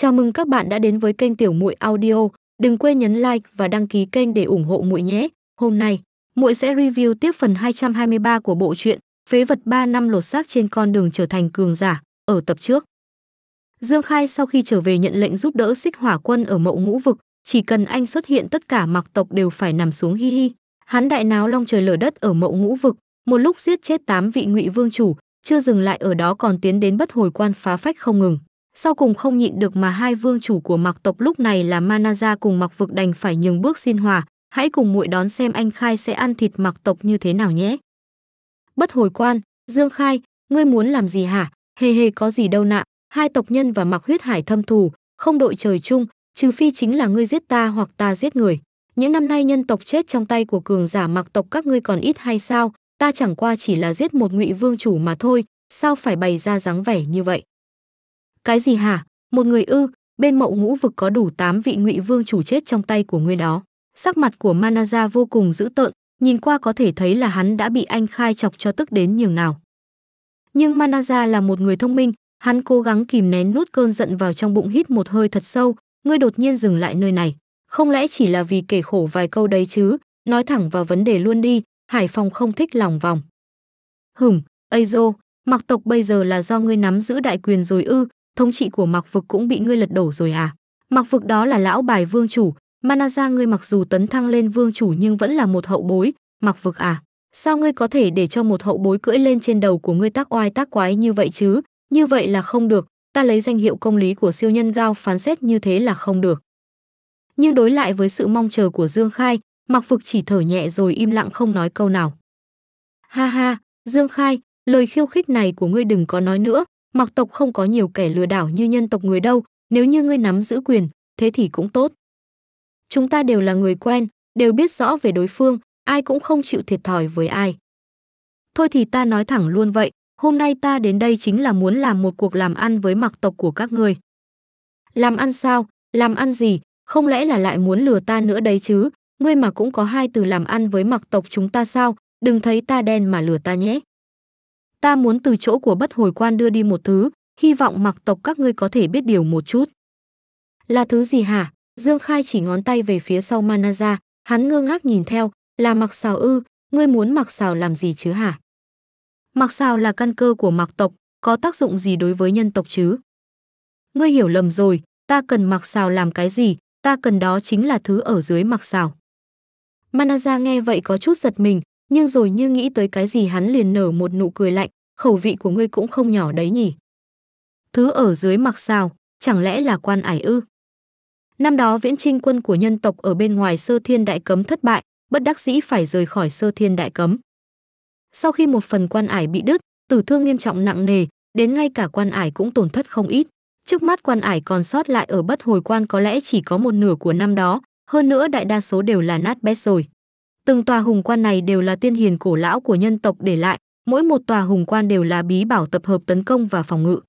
Chào mừng các bạn đã đến với kênh Tiểu Muội Audio. Đừng quên nhấn like và đăng ký kênh để ủng hộ muội nhé. Hôm nay, muội sẽ review tiếp phần 223 của bộ truyện Phế vật 3 năm lột xác trên con đường trở thành cường giả ở tập trước. Dương Khai sau khi trở về nhận lệnh giúp đỡ Xích Hỏa Quân ở Mậu Ngũ vực, chỉ cần anh xuất hiện tất cả mặc tộc đều phải nằm xuống hi hi. Hắn đại náo long trời lở đất ở Mậu Ngũ vực, một lúc giết chết 8 vị Ngụy Vương chủ, chưa dừng lại ở đó còn tiến đến bất hồi quan phá phách không ngừng. Sau cùng không nhịn được mà hai vương chủ của Mạc tộc lúc này là Manaza cùng Mạc Vực đành phải nhường bước xin hòa, hãy cùng muội đón xem anh Khai sẽ ăn thịt Mạc tộc như thế nào nhé. Bất hồi quan, Dương Khai, ngươi muốn làm gì hả? Hề hề có gì đâu nạ, hai tộc nhân và Mạc huyết hải thâm thù, không đội trời chung, trừ phi chính là ngươi giết ta hoặc ta giết người. Những năm nay nhân tộc chết trong tay của cường giả Mạc tộc các ngươi còn ít hay sao? Ta chẳng qua chỉ là giết một ngụy vương chủ mà thôi, sao phải bày ra dáng vẻ như vậy? Cái gì hả? Một người ư? Bên mậu ngũ vực có đủ 8 vị ngụy vương chủ chết trong tay của ngươi đó. Sắc mặt của Manaza vô cùng dữ tợn, nhìn qua có thể thấy là hắn đã bị anh khai chọc cho tức đến nhường nào. Nhưng Manaza là một người thông minh, hắn cố gắng kìm nén nuốt cơn giận vào trong bụng hít một hơi thật sâu, ngươi đột nhiên dừng lại nơi này. Không lẽ chỉ là vì kể khổ vài câu đấy chứ, nói thẳng vào vấn đề luôn đi, Hải Phòng không thích lòng vòng. Hửm, Azo, mặc tộc bây giờ là do ngươi nắm giữ đại quyền rồi ư, thống trị của mặc vực cũng bị ngươi lật đổ rồi à mặc vực đó là lão bài vương chủ manaza ngươi mặc dù tấn thăng lên vương chủ nhưng vẫn là một hậu bối mặc vực à sao ngươi có thể để cho một hậu bối cưỡi lên trên đầu của ngươi tác oai tác quái như vậy chứ như vậy là không được ta lấy danh hiệu công lý của siêu nhân gao phán xét như thế là không được nhưng đối lại với sự mong chờ của dương khai mặc vực chỉ thở nhẹ rồi im lặng không nói câu nào ha ha dương khai lời khiêu khích này của ngươi đừng có nói nữa Mặc tộc không có nhiều kẻ lừa đảo như nhân tộc người đâu, nếu như ngươi nắm giữ quyền, thế thì cũng tốt. Chúng ta đều là người quen, đều biết rõ về đối phương, ai cũng không chịu thiệt thòi với ai. Thôi thì ta nói thẳng luôn vậy, hôm nay ta đến đây chính là muốn làm một cuộc làm ăn với mặc tộc của các ngươi. Làm ăn sao? Làm ăn gì? Không lẽ là lại muốn lừa ta nữa đấy chứ? Ngươi mà cũng có hai từ làm ăn với mặc tộc chúng ta sao? Đừng thấy ta đen mà lừa ta nhé ta muốn từ chỗ của bất hồi quan đưa đi một thứ, hy vọng mặc tộc các ngươi có thể biết điều một chút. Là thứ gì hả? Dương Khai chỉ ngón tay về phía sau Manaza, hắn ngơ ngác nhìn theo, là mặc xào ư, ngươi muốn mặc xào làm gì chứ hả? Mặc xào là căn cơ của mặc tộc, có tác dụng gì đối với nhân tộc chứ? Ngươi hiểu lầm rồi, ta cần mặc xào làm cái gì, ta cần đó chính là thứ ở dưới mặc xào. Manaza nghe vậy có chút giật mình, nhưng rồi như nghĩ tới cái gì hắn liền nở một nụ cười lạnh, khẩu vị của ngươi cũng không nhỏ đấy nhỉ. Thứ ở dưới mặc sao, chẳng lẽ là quan ải ư? Năm đó viễn trinh quân của nhân tộc ở bên ngoài sơ thiên đại cấm thất bại, bất đắc dĩ phải rời khỏi sơ thiên đại cấm. Sau khi một phần quan ải bị đứt, tử thương nghiêm trọng nặng nề, đến ngay cả quan ải cũng tổn thất không ít. Trước mắt quan ải còn sót lại ở bất hồi quan có lẽ chỉ có một nửa của năm đó, hơn nữa đại đa số đều là nát bét rồi. Từng tòa hùng quan này đều là tiên hiền cổ lão của nhân tộc để lại, Mỗi một tòa hùng quan đều là bí bảo tập hợp tấn công và phòng ngự.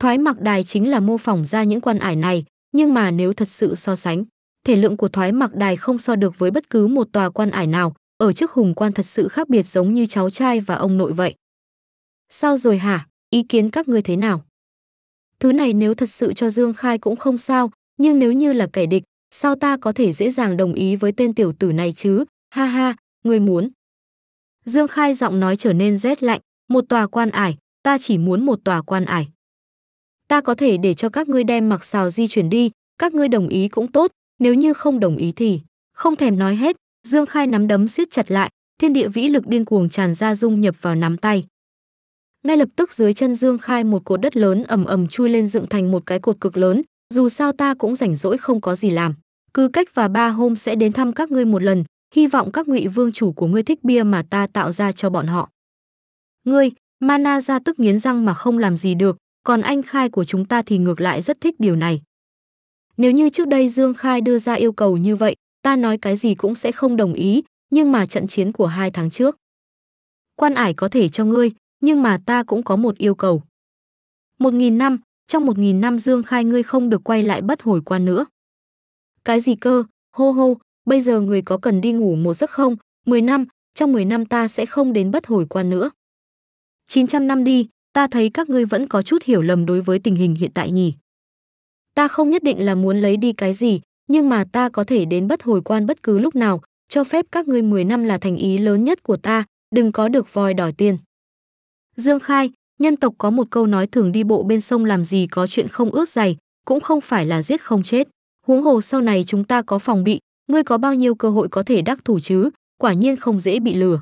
Thoái mặc đài chính là mô phỏng ra những quan ải này, nhưng mà nếu thật sự so sánh, thể lượng của thoái mặc đài không so được với bất cứ một tòa quan ải nào, ở trước hùng quan thật sự khác biệt giống như cháu trai và ông nội vậy. Sao rồi hả? Ý kiến các ngươi thế nào? Thứ này nếu thật sự cho Dương Khai cũng không sao, nhưng nếu như là kẻ địch, sao ta có thể dễ dàng đồng ý với tên tiểu tử này chứ? Ha ha, người muốn. Dương Khai giọng nói trở nên rét lạnh, một tòa quan ải, ta chỉ muốn một tòa quan ải. Ta có thể để cho các ngươi đem mặc xào di chuyển đi, các ngươi đồng ý cũng tốt, nếu như không đồng ý thì... Không thèm nói hết, Dương Khai nắm đấm siết chặt lại, thiên địa vĩ lực điên cuồng tràn ra dung nhập vào nắm tay. Ngay lập tức dưới chân Dương Khai một cột đất lớn ầm ầm chui lên dựng thành một cái cột cực lớn, dù sao ta cũng rảnh rỗi không có gì làm. Cứ cách và ba hôm sẽ đến thăm các ngươi một lần, hy vọng các ngụy vương chủ của ngươi thích bia mà ta tạo ra cho bọn họ. Ngươi, Mana ra tức nghiến răng mà không làm gì được, còn anh Khai của chúng ta thì ngược lại rất thích điều này. Nếu như trước đây Dương Khai đưa ra yêu cầu như vậy, ta nói cái gì cũng sẽ không đồng ý, nhưng mà trận chiến của hai tháng trước. Quan ải có thể cho ngươi, nhưng mà ta cũng có một yêu cầu. Một nghìn năm, trong một nghìn năm Dương Khai ngươi không được quay lại bất hồi quan nữa. Cái gì cơ, hô hô, bây giờ người có cần đi ngủ một giấc không? 10 năm, trong 10 năm ta sẽ không đến bất hồi quan nữa. 900 năm đi, ta thấy các ngươi vẫn có chút hiểu lầm đối với tình hình hiện tại nhỉ. Ta không nhất định là muốn lấy đi cái gì, nhưng mà ta có thể đến bất hồi quan bất cứ lúc nào, cho phép các ngươi 10 năm là thành ý lớn nhất của ta, đừng có được vòi đòi tiền. Dương Khai, nhân tộc có một câu nói thường đi bộ bên sông làm gì có chuyện không ướt dày, cũng không phải là giết không chết. Huống hồ sau này chúng ta có phòng bị, ngươi có bao nhiêu cơ hội có thể đắc thủ chứ, quả nhiên không dễ bị lừa.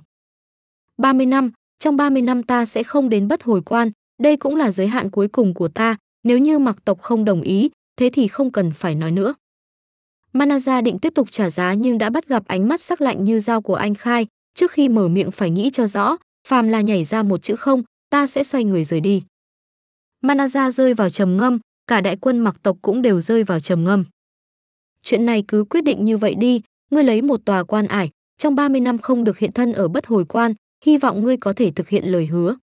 30 năm, trong 30 năm ta sẽ không đến bất hồi quan, đây cũng là giới hạn cuối cùng của ta, nếu như mặc tộc không đồng ý, thế thì không cần phải nói nữa. Manaza định tiếp tục trả giá nhưng đã bắt gặp ánh mắt sắc lạnh như dao của anh Khai, trước khi mở miệng phải nghĩ cho rõ, phàm là nhảy ra một chữ không, ta sẽ xoay người rời đi. Manaza rơi vào trầm ngâm, cả đại quân mặc tộc cũng đều rơi vào trầm ngâm chuyện này cứ quyết định như vậy đi, ngươi lấy một tòa quan ải, trong 30 năm không được hiện thân ở bất hồi quan, hy vọng ngươi có thể thực hiện lời hứa.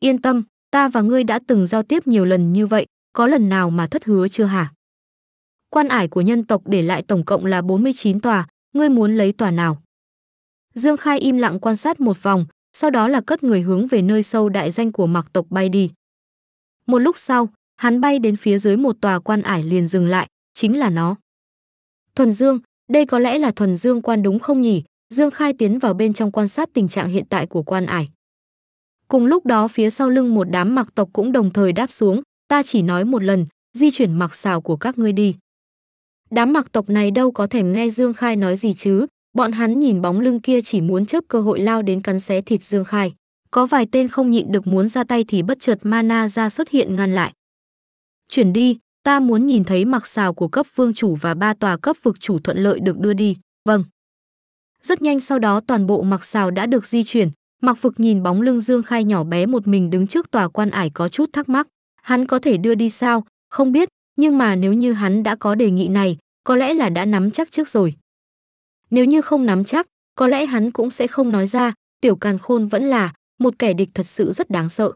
Yên tâm, ta và ngươi đã từng giao tiếp nhiều lần như vậy, có lần nào mà thất hứa chưa hả? Quan ải của nhân tộc để lại tổng cộng là 49 tòa, ngươi muốn lấy tòa nào? Dương Khai im lặng quan sát một vòng, sau đó là cất người hướng về nơi sâu đại danh của mặc tộc bay đi. Một lúc sau, hắn bay đến phía dưới một tòa quan ải liền dừng lại, chính là nó thuần dương đây có lẽ là thuần dương quan đúng không nhỉ dương khai tiến vào bên trong quan sát tình trạng hiện tại của quan ải cùng lúc đó phía sau lưng một đám mặc tộc cũng đồng thời đáp xuống ta chỉ nói một lần di chuyển mặc xào của các ngươi đi đám mặc tộc này đâu có thèm nghe dương khai nói gì chứ bọn hắn nhìn bóng lưng kia chỉ muốn chớp cơ hội lao đến cắn xé thịt dương khai có vài tên không nhịn được muốn ra tay thì bất chợt mana ra xuất hiện ngăn lại chuyển đi Ta muốn nhìn thấy mặc xào của cấp vương chủ và ba tòa cấp vực chủ thuận lợi được đưa đi. Vâng. Rất nhanh sau đó toàn bộ mặc xào đã được di chuyển. Mặc vực nhìn bóng lưng Dương Khai nhỏ bé một mình đứng trước tòa quan ải có chút thắc mắc. Hắn có thể đưa đi sao? Không biết, nhưng mà nếu như hắn đã có đề nghị này, có lẽ là đã nắm chắc trước rồi. Nếu như không nắm chắc, có lẽ hắn cũng sẽ không nói ra, tiểu càn khôn vẫn là một kẻ địch thật sự rất đáng sợ.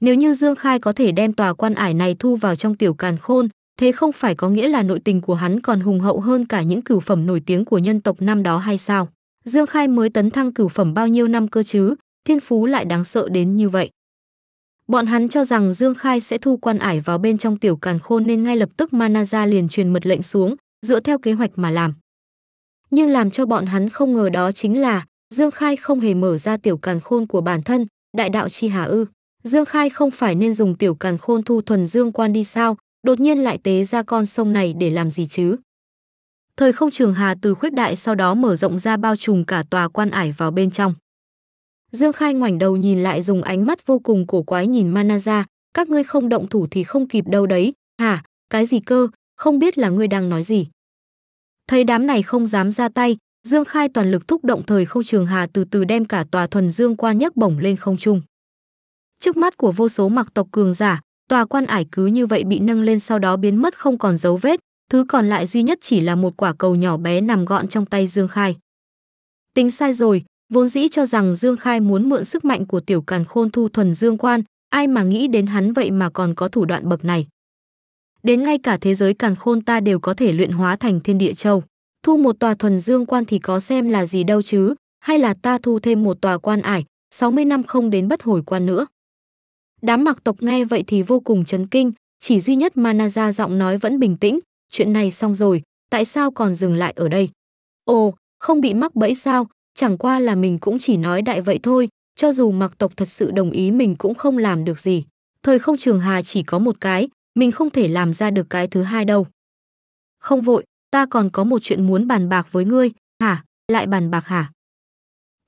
Nếu như Dương Khai có thể đem tòa quan ải này thu vào trong tiểu càn khôn, thế không phải có nghĩa là nội tình của hắn còn hùng hậu hơn cả những cửu phẩm nổi tiếng của nhân tộc năm đó hay sao? Dương Khai mới tấn thăng cửu phẩm bao nhiêu năm cơ chứ, thiên phú lại đáng sợ đến như vậy. Bọn hắn cho rằng Dương Khai sẽ thu quan ải vào bên trong tiểu càn khôn nên ngay lập tức Manaza liền truyền mật lệnh xuống, dựa theo kế hoạch mà làm. Nhưng làm cho bọn hắn không ngờ đó chính là Dương Khai không hề mở ra tiểu càn khôn của bản thân, đại đạo chi hà ư. Dương Khai không phải nên dùng tiểu càn khôn thu thuần dương quan đi sao, đột nhiên lại tế ra con sông này để làm gì chứ? Thời không trường hà từ khuyết đại sau đó mở rộng ra bao trùm cả tòa quan ải vào bên trong. Dương Khai ngoảnh đầu nhìn lại dùng ánh mắt vô cùng cổ quái nhìn Manaza, các ngươi không động thủ thì không kịp đâu đấy, hả, cái gì cơ, không biết là ngươi đang nói gì. Thấy đám này không dám ra tay, Dương Khai toàn lực thúc động thời không trường hà từ từ đem cả tòa thuần dương qua nhấc bổng lên không trung. Trước mắt của vô số mặc tộc cường giả, tòa quan ải cứ như vậy bị nâng lên sau đó biến mất không còn dấu vết, thứ còn lại duy nhất chỉ là một quả cầu nhỏ bé nằm gọn trong tay Dương Khai. Tính sai rồi, vốn dĩ cho rằng Dương Khai muốn mượn sức mạnh của tiểu càn khôn thu thuần Dương Quan, ai mà nghĩ đến hắn vậy mà còn có thủ đoạn bậc này. Đến ngay cả thế giới càn khôn ta đều có thể luyện hóa thành thiên địa châu. Thu một tòa thuần dương quan thì có xem là gì đâu chứ, hay là ta thu thêm một tòa quan ải, 60 năm không đến bất hồi quan nữa. Đám mặc tộc nghe vậy thì vô cùng chấn kinh, chỉ duy nhất Manaza giọng nói vẫn bình tĩnh, chuyện này xong rồi, tại sao còn dừng lại ở đây? Ồ, không bị mắc bẫy sao, chẳng qua là mình cũng chỉ nói đại vậy thôi, cho dù mặc tộc thật sự đồng ý mình cũng không làm được gì. Thời không trường hà chỉ có một cái, mình không thể làm ra được cái thứ hai đâu. Không vội, ta còn có một chuyện muốn bàn bạc với ngươi, hả, lại bàn bạc hả?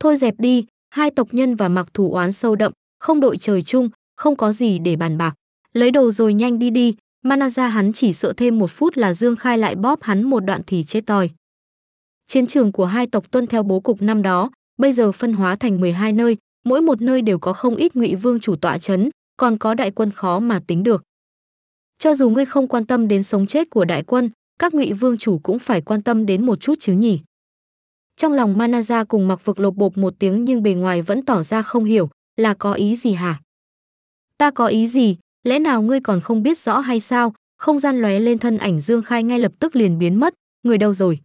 Thôi dẹp đi, hai tộc nhân và mặc thủ oán sâu đậm, không đội trời chung, không có gì để bàn bạc. Lấy đồ rồi nhanh đi đi, Manaza hắn chỉ sợ thêm một phút là Dương Khai lại bóp hắn một đoạn thì chết tòi. Chiến trường của hai tộc tuân theo bố cục năm đó, bây giờ phân hóa thành 12 nơi, mỗi một nơi đều có không ít ngụy vương chủ tọa chấn, còn có đại quân khó mà tính được. Cho dù ngươi không quan tâm đến sống chết của đại quân, các ngụy vương chủ cũng phải quan tâm đến một chút chứ nhỉ. Trong lòng Manaza cùng mặc vực lột bột một tiếng nhưng bề ngoài vẫn tỏ ra không hiểu là có ý gì hả? ta có ý gì lẽ nào ngươi còn không biết rõ hay sao không gian lóe lên thân ảnh dương khai ngay lập tức liền biến mất người đâu rồi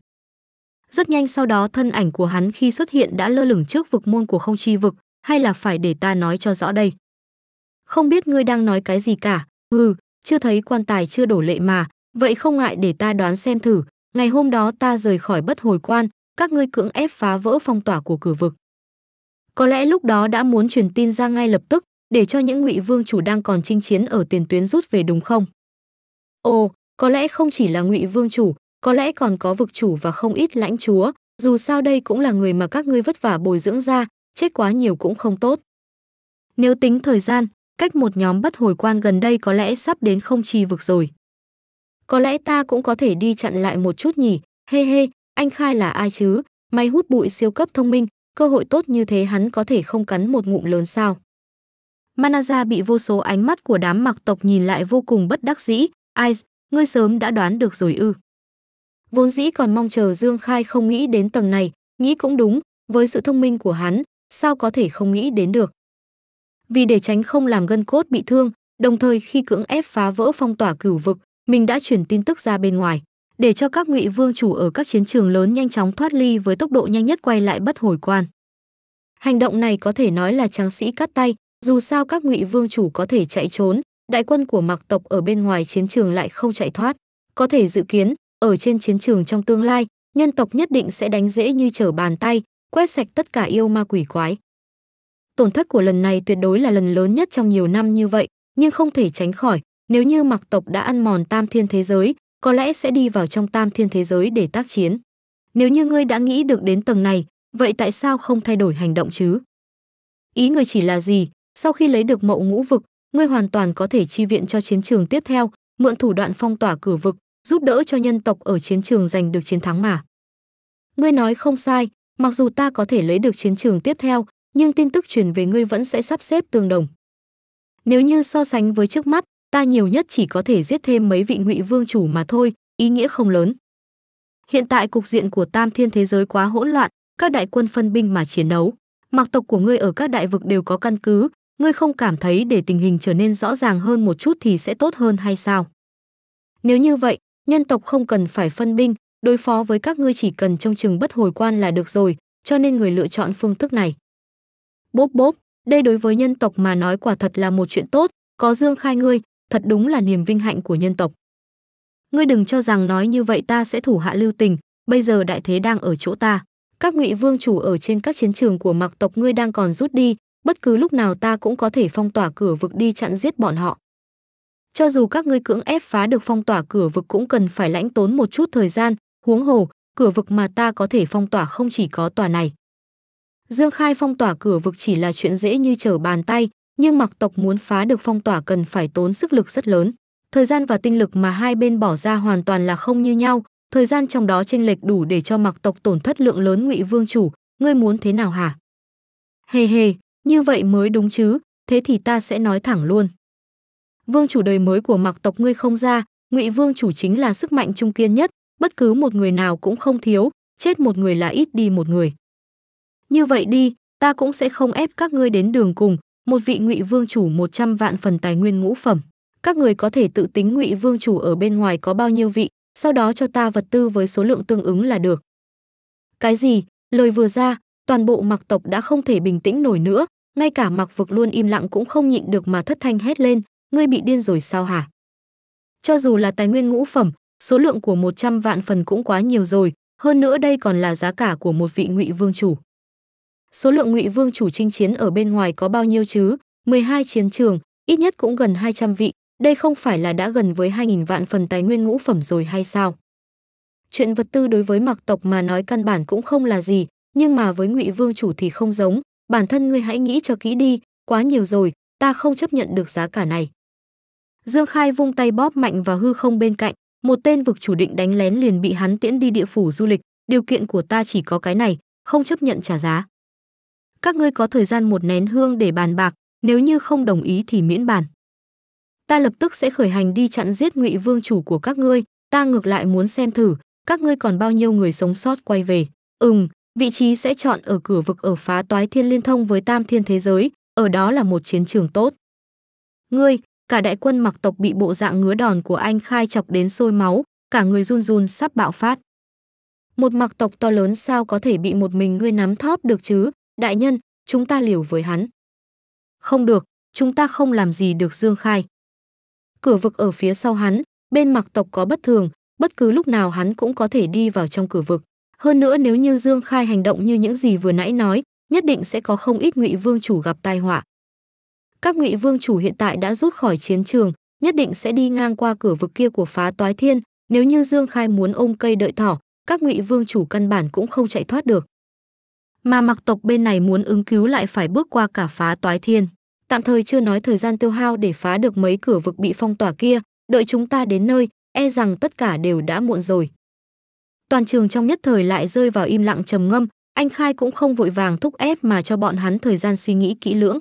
rất nhanh sau đó thân ảnh của hắn khi xuất hiện đã lơ lửng trước vực môn của không chi vực hay là phải để ta nói cho rõ đây không biết ngươi đang nói cái gì cả ừ chưa thấy quan tài chưa đổ lệ mà vậy không ngại để ta đoán xem thử ngày hôm đó ta rời khỏi bất hồi quan các ngươi cưỡng ép phá vỡ phong tỏa của cửa vực có lẽ lúc đó đã muốn truyền tin ra ngay lập tức để cho những ngụy vương chủ đang còn chinh chiến ở tiền tuyến rút về đúng không? Ồ, có lẽ không chỉ là ngụy vương chủ, có lẽ còn có vực chủ và không ít lãnh chúa, dù sao đây cũng là người mà các ngươi vất vả bồi dưỡng ra, chết quá nhiều cũng không tốt. Nếu tính thời gian, cách một nhóm bất hồi quan gần đây có lẽ sắp đến không trì vực rồi. Có lẽ ta cũng có thể đi chặn lại một chút nhỉ, hê hey hê, hey, anh Khai là ai chứ, may hút bụi siêu cấp thông minh, cơ hội tốt như thế hắn có thể không cắn một ngụm lớn sao. Manaza bị vô số ánh mắt của đám mặc tộc nhìn lại vô cùng bất đắc dĩ, ai, ngươi sớm đã đoán được rồi ư. Vốn dĩ còn mong chờ Dương Khai không nghĩ đến tầng này, nghĩ cũng đúng, với sự thông minh của hắn, sao có thể không nghĩ đến được. Vì để tránh không làm gân cốt bị thương, đồng thời khi cưỡng ép phá vỡ phong tỏa cửu vực, mình đã chuyển tin tức ra bên ngoài, để cho các ngụy vương chủ ở các chiến trường lớn nhanh chóng thoát ly với tốc độ nhanh nhất quay lại bất hồi quan. Hành động này có thể nói là tráng sĩ cắt tay, dù sao các ngụy vương chủ có thể chạy trốn, đại quân của mạc tộc ở bên ngoài chiến trường lại không chạy thoát. Có thể dự kiến, ở trên chiến trường trong tương lai, nhân tộc nhất định sẽ đánh dễ như trở bàn tay, quét sạch tất cả yêu ma quỷ quái. Tổn thất của lần này tuyệt đối là lần lớn nhất trong nhiều năm như vậy, nhưng không thể tránh khỏi, nếu như mặc tộc đã ăn mòn tam thiên thế giới, có lẽ sẽ đi vào trong tam thiên thế giới để tác chiến. Nếu như ngươi đã nghĩ được đến tầng này, vậy tại sao không thay đổi hành động chứ? Ý người chỉ là gì, sau khi lấy được mậu ngũ vực, ngươi hoàn toàn có thể chi viện cho chiến trường tiếp theo, mượn thủ đoạn phong tỏa cửa vực, giúp đỡ cho nhân tộc ở chiến trường giành được chiến thắng mà. Ngươi nói không sai, mặc dù ta có thể lấy được chiến trường tiếp theo, nhưng tin tức truyền về ngươi vẫn sẽ sắp xếp tương đồng. Nếu như so sánh với trước mắt, ta nhiều nhất chỉ có thể giết thêm mấy vị ngụy vương chủ mà thôi, ý nghĩa không lớn. Hiện tại cục diện của tam thiên thế giới quá hỗn loạn, các đại quân phân binh mà chiến đấu. Mặc tộc của ngươi ở các đại vực đều có căn cứ, ngươi không cảm thấy để tình hình trở nên rõ ràng hơn một chút thì sẽ tốt hơn hay sao? Nếu như vậy, nhân tộc không cần phải phân binh, đối phó với các ngươi chỉ cần trông chừng bất hồi quan là được rồi, cho nên người lựa chọn phương thức này. Bốp bốp, đây đối với nhân tộc mà nói quả thật là một chuyện tốt, có dương khai ngươi, thật đúng là niềm vinh hạnh của nhân tộc. Ngươi đừng cho rằng nói như vậy ta sẽ thủ hạ lưu tình, bây giờ đại thế đang ở chỗ ta. Các ngụy vương chủ ở trên các chiến trường của mặc tộc ngươi đang còn rút đi, bất cứ lúc nào ta cũng có thể phong tỏa cửa vực đi chặn giết bọn họ. Cho dù các ngươi cưỡng ép phá được phong tỏa cửa vực cũng cần phải lãnh tốn một chút thời gian, huống hồ, cửa vực mà ta có thể phong tỏa không chỉ có tòa này. Dương Khai phong tỏa cửa vực chỉ là chuyện dễ như trở bàn tay, nhưng mặc tộc muốn phá được phong tỏa cần phải tốn sức lực rất lớn. Thời gian và tinh lực mà hai bên bỏ ra hoàn toàn là không như nhau, thời gian trong đó chênh lệch đủ để cho mặc tộc tổn thất lượng lớn ngụy vương chủ, ngươi muốn thế nào hả? Hề hề, như vậy mới đúng chứ, thế thì ta sẽ nói thẳng luôn. Vương chủ đời mới của Mạc tộc ngươi không ra, Ngụy Vương chủ chính là sức mạnh trung kiên nhất, bất cứ một người nào cũng không thiếu, chết một người là ít đi một người. Như vậy đi, ta cũng sẽ không ép các ngươi đến đường cùng, một vị Ngụy Vương chủ 100 vạn phần tài nguyên ngũ phẩm. Các người có thể tự tính Ngụy Vương chủ ở bên ngoài có bao nhiêu vị, sau đó cho ta vật tư với số lượng tương ứng là được. Cái gì? Lời vừa ra, toàn bộ mặc tộc đã không thể bình tĩnh nổi nữa, ngay cả mặc vực luôn im lặng cũng không nhịn được mà thất thanh hét lên, ngươi bị điên rồi sao hả? Cho dù là tài nguyên ngũ phẩm, số lượng của 100 vạn phần cũng quá nhiều rồi, hơn nữa đây còn là giá cả của một vị ngụy vương chủ. Số lượng ngụy vương chủ chinh chiến ở bên ngoài có bao nhiêu chứ? 12 chiến trường, ít nhất cũng gần 200 vị, đây không phải là đã gần với 2.000 vạn phần tài nguyên ngũ phẩm rồi hay sao? Chuyện vật tư đối với mặc tộc mà nói căn bản cũng không là gì, nhưng mà với ngụy vương chủ thì không giống, bản thân ngươi hãy nghĩ cho kỹ đi, quá nhiều rồi, ta không chấp nhận được giá cả này. Dương Khai vung tay bóp mạnh vào hư không bên cạnh, một tên vực chủ định đánh lén liền bị hắn tiễn đi địa phủ du lịch, điều kiện của ta chỉ có cái này, không chấp nhận trả giá. Các ngươi có thời gian một nén hương để bàn bạc, nếu như không đồng ý thì miễn bàn. Ta lập tức sẽ khởi hành đi chặn giết ngụy vương chủ của các ngươi, ta ngược lại muốn xem thử, các ngươi còn bao nhiêu người sống sót quay về. Ừm, vị trí sẽ chọn ở cửa vực ở phá toái thiên liên thông với tam thiên thế giới, ở đó là một chiến trường tốt. Ngươi, cả đại quân mặc tộc bị bộ dạng ngứa đòn của anh khai chọc đến sôi máu, cả người run run sắp bạo phát. Một mặc tộc to lớn sao có thể bị một mình ngươi nắm thóp được chứ, đại nhân, chúng ta liều với hắn. Không được, chúng ta không làm gì được Dương Khai. Cửa vực ở phía sau hắn, bên mặc tộc có bất thường, bất cứ lúc nào hắn cũng có thể đi vào trong cửa vực. Hơn nữa nếu như Dương Khai hành động như những gì vừa nãy nói, nhất định sẽ có không ít Ngụy Vương chủ gặp tai họa. Các Ngụy Vương chủ hiện tại đã rút khỏi chiến trường, nhất định sẽ đi ngang qua cửa vực kia của Phá Toái Thiên, nếu như Dương Khai muốn ôm cây đợi thỏ, các Ngụy Vương chủ căn bản cũng không chạy thoát được. Mà Mặc tộc bên này muốn ứng cứu lại phải bước qua cả Phá Toái Thiên. Tạm thời chưa nói thời gian tiêu hao để phá được mấy cửa vực bị phong tỏa kia, đợi chúng ta đến nơi, e rằng tất cả đều đã muộn rồi toàn trường trong nhất thời lại rơi vào im lặng trầm ngâm anh khai cũng không vội vàng thúc ép mà cho bọn hắn thời gian suy nghĩ kỹ lưỡng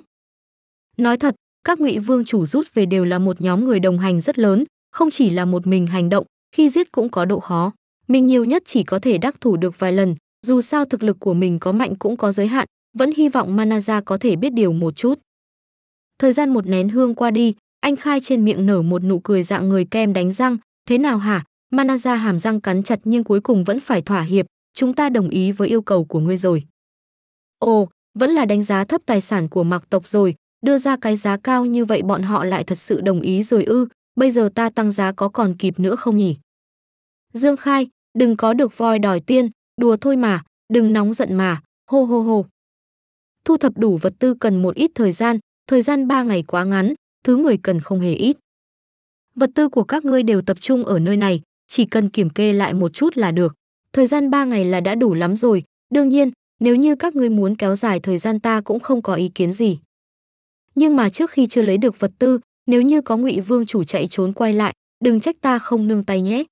nói thật các ngụy vương chủ rút về đều là một nhóm người đồng hành rất lớn không chỉ là một mình hành động khi giết cũng có độ khó mình nhiều nhất chỉ có thể đắc thủ được vài lần dù sao thực lực của mình có mạnh cũng có giới hạn vẫn hy vọng manaza có thể biết điều một chút thời gian một nén hương qua đi anh khai trên miệng nở một nụ cười dạng người kem đánh răng thế nào hả Manaza hàm răng cắn chặt nhưng cuối cùng vẫn phải thỏa hiệp, chúng ta đồng ý với yêu cầu của ngươi rồi. Ồ, vẫn là đánh giá thấp tài sản của mạc tộc rồi, đưa ra cái giá cao như vậy bọn họ lại thật sự đồng ý rồi ư, bây giờ ta tăng giá có còn kịp nữa không nhỉ? Dương Khai, đừng có được voi đòi tiên, đùa thôi mà, đừng nóng giận mà, hô hô hô. Thu thập đủ vật tư cần một ít thời gian, thời gian 3 ngày quá ngắn, thứ người cần không hề ít. Vật tư của các ngươi đều tập trung ở nơi này, chỉ cần kiểm kê lại một chút là được. Thời gian 3 ngày là đã đủ lắm rồi, đương nhiên, nếu như các ngươi muốn kéo dài thời gian ta cũng không có ý kiến gì. Nhưng mà trước khi chưa lấy được vật tư, nếu như có Ngụy Vương chủ chạy trốn quay lại, đừng trách ta không nương tay nhé.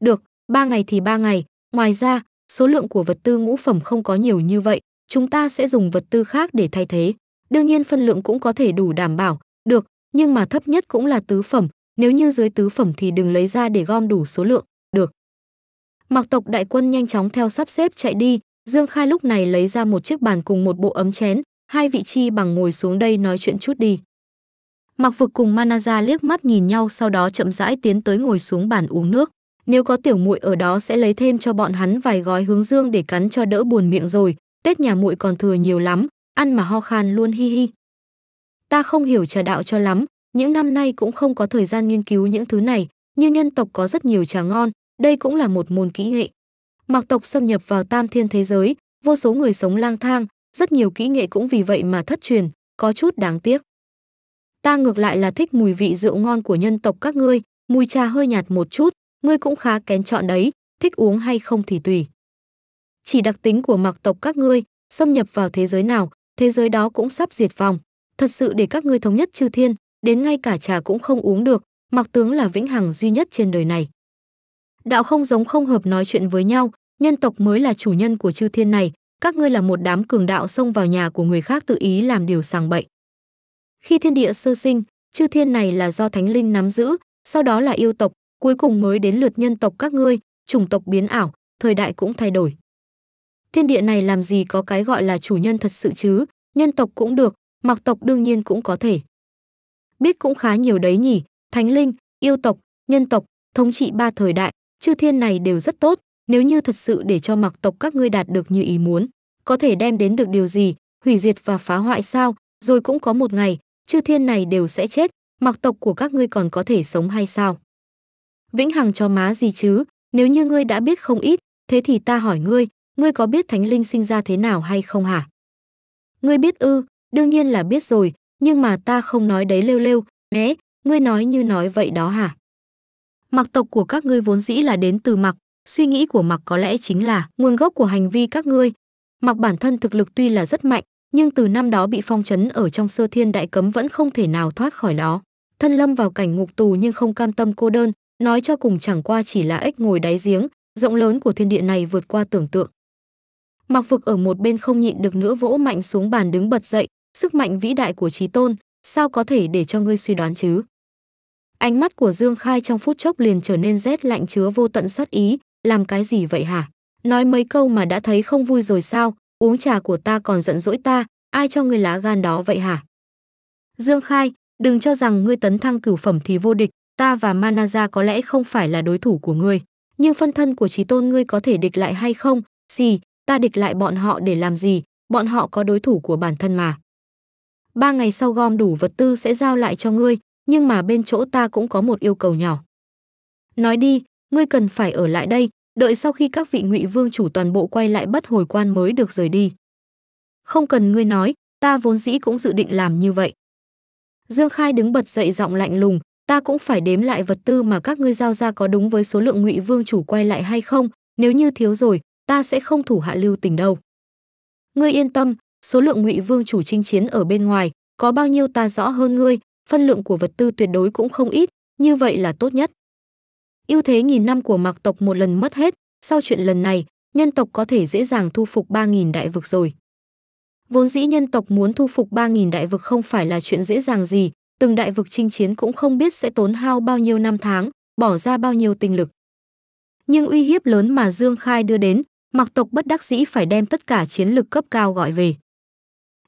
Được, 3 ngày thì 3 ngày, ngoài ra, số lượng của vật tư ngũ phẩm không có nhiều như vậy, chúng ta sẽ dùng vật tư khác để thay thế. Đương nhiên phân lượng cũng có thể đủ đảm bảo, được, nhưng mà thấp nhất cũng là tứ phẩm, nếu như dưới tứ phẩm thì đừng lấy ra để gom đủ số lượng, được. Mặc tộc đại quân nhanh chóng theo sắp xếp chạy đi, Dương Khai lúc này lấy ra một chiếc bàn cùng một bộ ấm chén, hai vị chi bằng ngồi xuống đây nói chuyện chút đi. Mặc Vực cùng Manaza liếc mắt nhìn nhau sau đó chậm rãi tiến tới ngồi xuống bàn uống nước. Nếu có tiểu muội ở đó sẽ lấy thêm cho bọn hắn vài gói hướng dương để cắn cho đỡ buồn miệng rồi, Tết nhà muội còn thừa nhiều lắm, ăn mà ho khan luôn hi hi. Ta không hiểu trà đạo cho lắm, những năm nay cũng không có thời gian nghiên cứu những thứ này, nhưng nhân tộc có rất nhiều trà ngon, đây cũng là một môn kỹ nghệ. Mặc tộc xâm nhập vào tam thiên thế giới, vô số người sống lang thang, rất nhiều kỹ nghệ cũng vì vậy mà thất truyền, có chút đáng tiếc. Ta ngược lại là thích mùi vị rượu ngon của nhân tộc các ngươi, mùi trà hơi nhạt một chút, ngươi cũng khá kén chọn đấy, thích uống hay không thì tùy. Chỉ đặc tính của mặc tộc các ngươi, xâm nhập vào thế giới nào, thế giới đó cũng sắp diệt vong. Thật sự để các ngươi thống nhất chư thiên, đến ngay cả trà cũng không uống được, mặc tướng là vĩnh hằng duy nhất trên đời này. Đạo không giống không hợp nói chuyện với nhau, nhân tộc mới là chủ nhân của chư thiên này, các ngươi là một đám cường đạo xông vào nhà của người khác tự ý làm điều sàng bậy. Khi thiên địa sơ sinh, chư thiên này là do thánh linh nắm giữ, sau đó là yêu tộc, cuối cùng mới đến lượt nhân tộc các ngươi, chủng tộc biến ảo, thời đại cũng thay đổi. Thiên địa này làm gì có cái gọi là chủ nhân thật sự chứ, nhân tộc cũng được, mặc tộc đương nhiên cũng có thể biết cũng khá nhiều đấy nhỉ, thánh linh, yêu tộc, nhân tộc, thống trị ba thời đại, chư thiên này đều rất tốt, nếu như thật sự để cho mặc tộc các ngươi đạt được như ý muốn, có thể đem đến được điều gì, hủy diệt và phá hoại sao, rồi cũng có một ngày, chư thiên này đều sẽ chết, mặc tộc của các ngươi còn có thể sống hay sao? Vĩnh hằng cho má gì chứ, nếu như ngươi đã biết không ít, thế thì ta hỏi ngươi, ngươi có biết thánh linh sinh ra thế nào hay không hả? Ngươi biết ư, đương nhiên là biết rồi, nhưng mà ta không nói đấy lêu lêu, né, ngươi nói như nói vậy đó hả? Mặc tộc của các ngươi vốn dĩ là đến từ mặc, suy nghĩ của mặc có lẽ chính là nguồn gốc của hành vi các ngươi. Mặc bản thân thực lực tuy là rất mạnh, nhưng từ năm đó bị phong trấn ở trong sơ thiên đại cấm vẫn không thể nào thoát khỏi đó. Thân lâm vào cảnh ngục tù nhưng không cam tâm cô đơn, nói cho cùng chẳng qua chỉ là ếch ngồi đáy giếng, rộng lớn của thiên địa này vượt qua tưởng tượng. Mặc Vực ở một bên không nhịn được nữa vỗ mạnh xuống bàn đứng bật dậy, sức mạnh vĩ đại của trí Tôn, sao có thể để cho ngươi suy đoán chứ? Ánh mắt của Dương Khai trong phút chốc liền trở nên rét lạnh chứa vô tận sát ý, làm cái gì vậy hả? Nói mấy câu mà đã thấy không vui rồi sao, uống trà của ta còn giận dỗi ta, ai cho ngươi lá gan đó vậy hả? Dương Khai, đừng cho rằng ngươi tấn thăng cửu phẩm thì vô địch, ta và Manaza có lẽ không phải là đối thủ của ngươi, nhưng phân thân của trí tôn ngươi có thể địch lại hay không? Gì, ta địch lại bọn họ để làm gì? Bọn họ có đối thủ của bản thân mà ba ngày sau gom đủ vật tư sẽ giao lại cho ngươi, nhưng mà bên chỗ ta cũng có một yêu cầu nhỏ. Nói đi, ngươi cần phải ở lại đây, đợi sau khi các vị ngụy vương chủ toàn bộ quay lại bất hồi quan mới được rời đi. Không cần ngươi nói, ta vốn dĩ cũng dự định làm như vậy. Dương Khai đứng bật dậy giọng lạnh lùng, ta cũng phải đếm lại vật tư mà các ngươi giao ra có đúng với số lượng ngụy vương chủ quay lại hay không, nếu như thiếu rồi, ta sẽ không thủ hạ lưu tình đâu. Ngươi yên tâm, số lượng ngụy vương chủ chinh chiến ở bên ngoài có bao nhiêu ta rõ hơn ngươi phân lượng của vật tư tuyệt đối cũng không ít như vậy là tốt nhất ưu thế nghìn năm của mạc tộc một lần mất hết sau chuyện lần này nhân tộc có thể dễ dàng thu phục ba nghìn đại vực rồi vốn dĩ nhân tộc muốn thu phục ba nghìn đại vực không phải là chuyện dễ dàng gì từng đại vực chinh chiến cũng không biết sẽ tốn hao bao nhiêu năm tháng bỏ ra bao nhiêu tinh lực nhưng uy hiếp lớn mà dương khai đưa đến mặc tộc bất đắc dĩ phải đem tất cả chiến lực cấp cao gọi về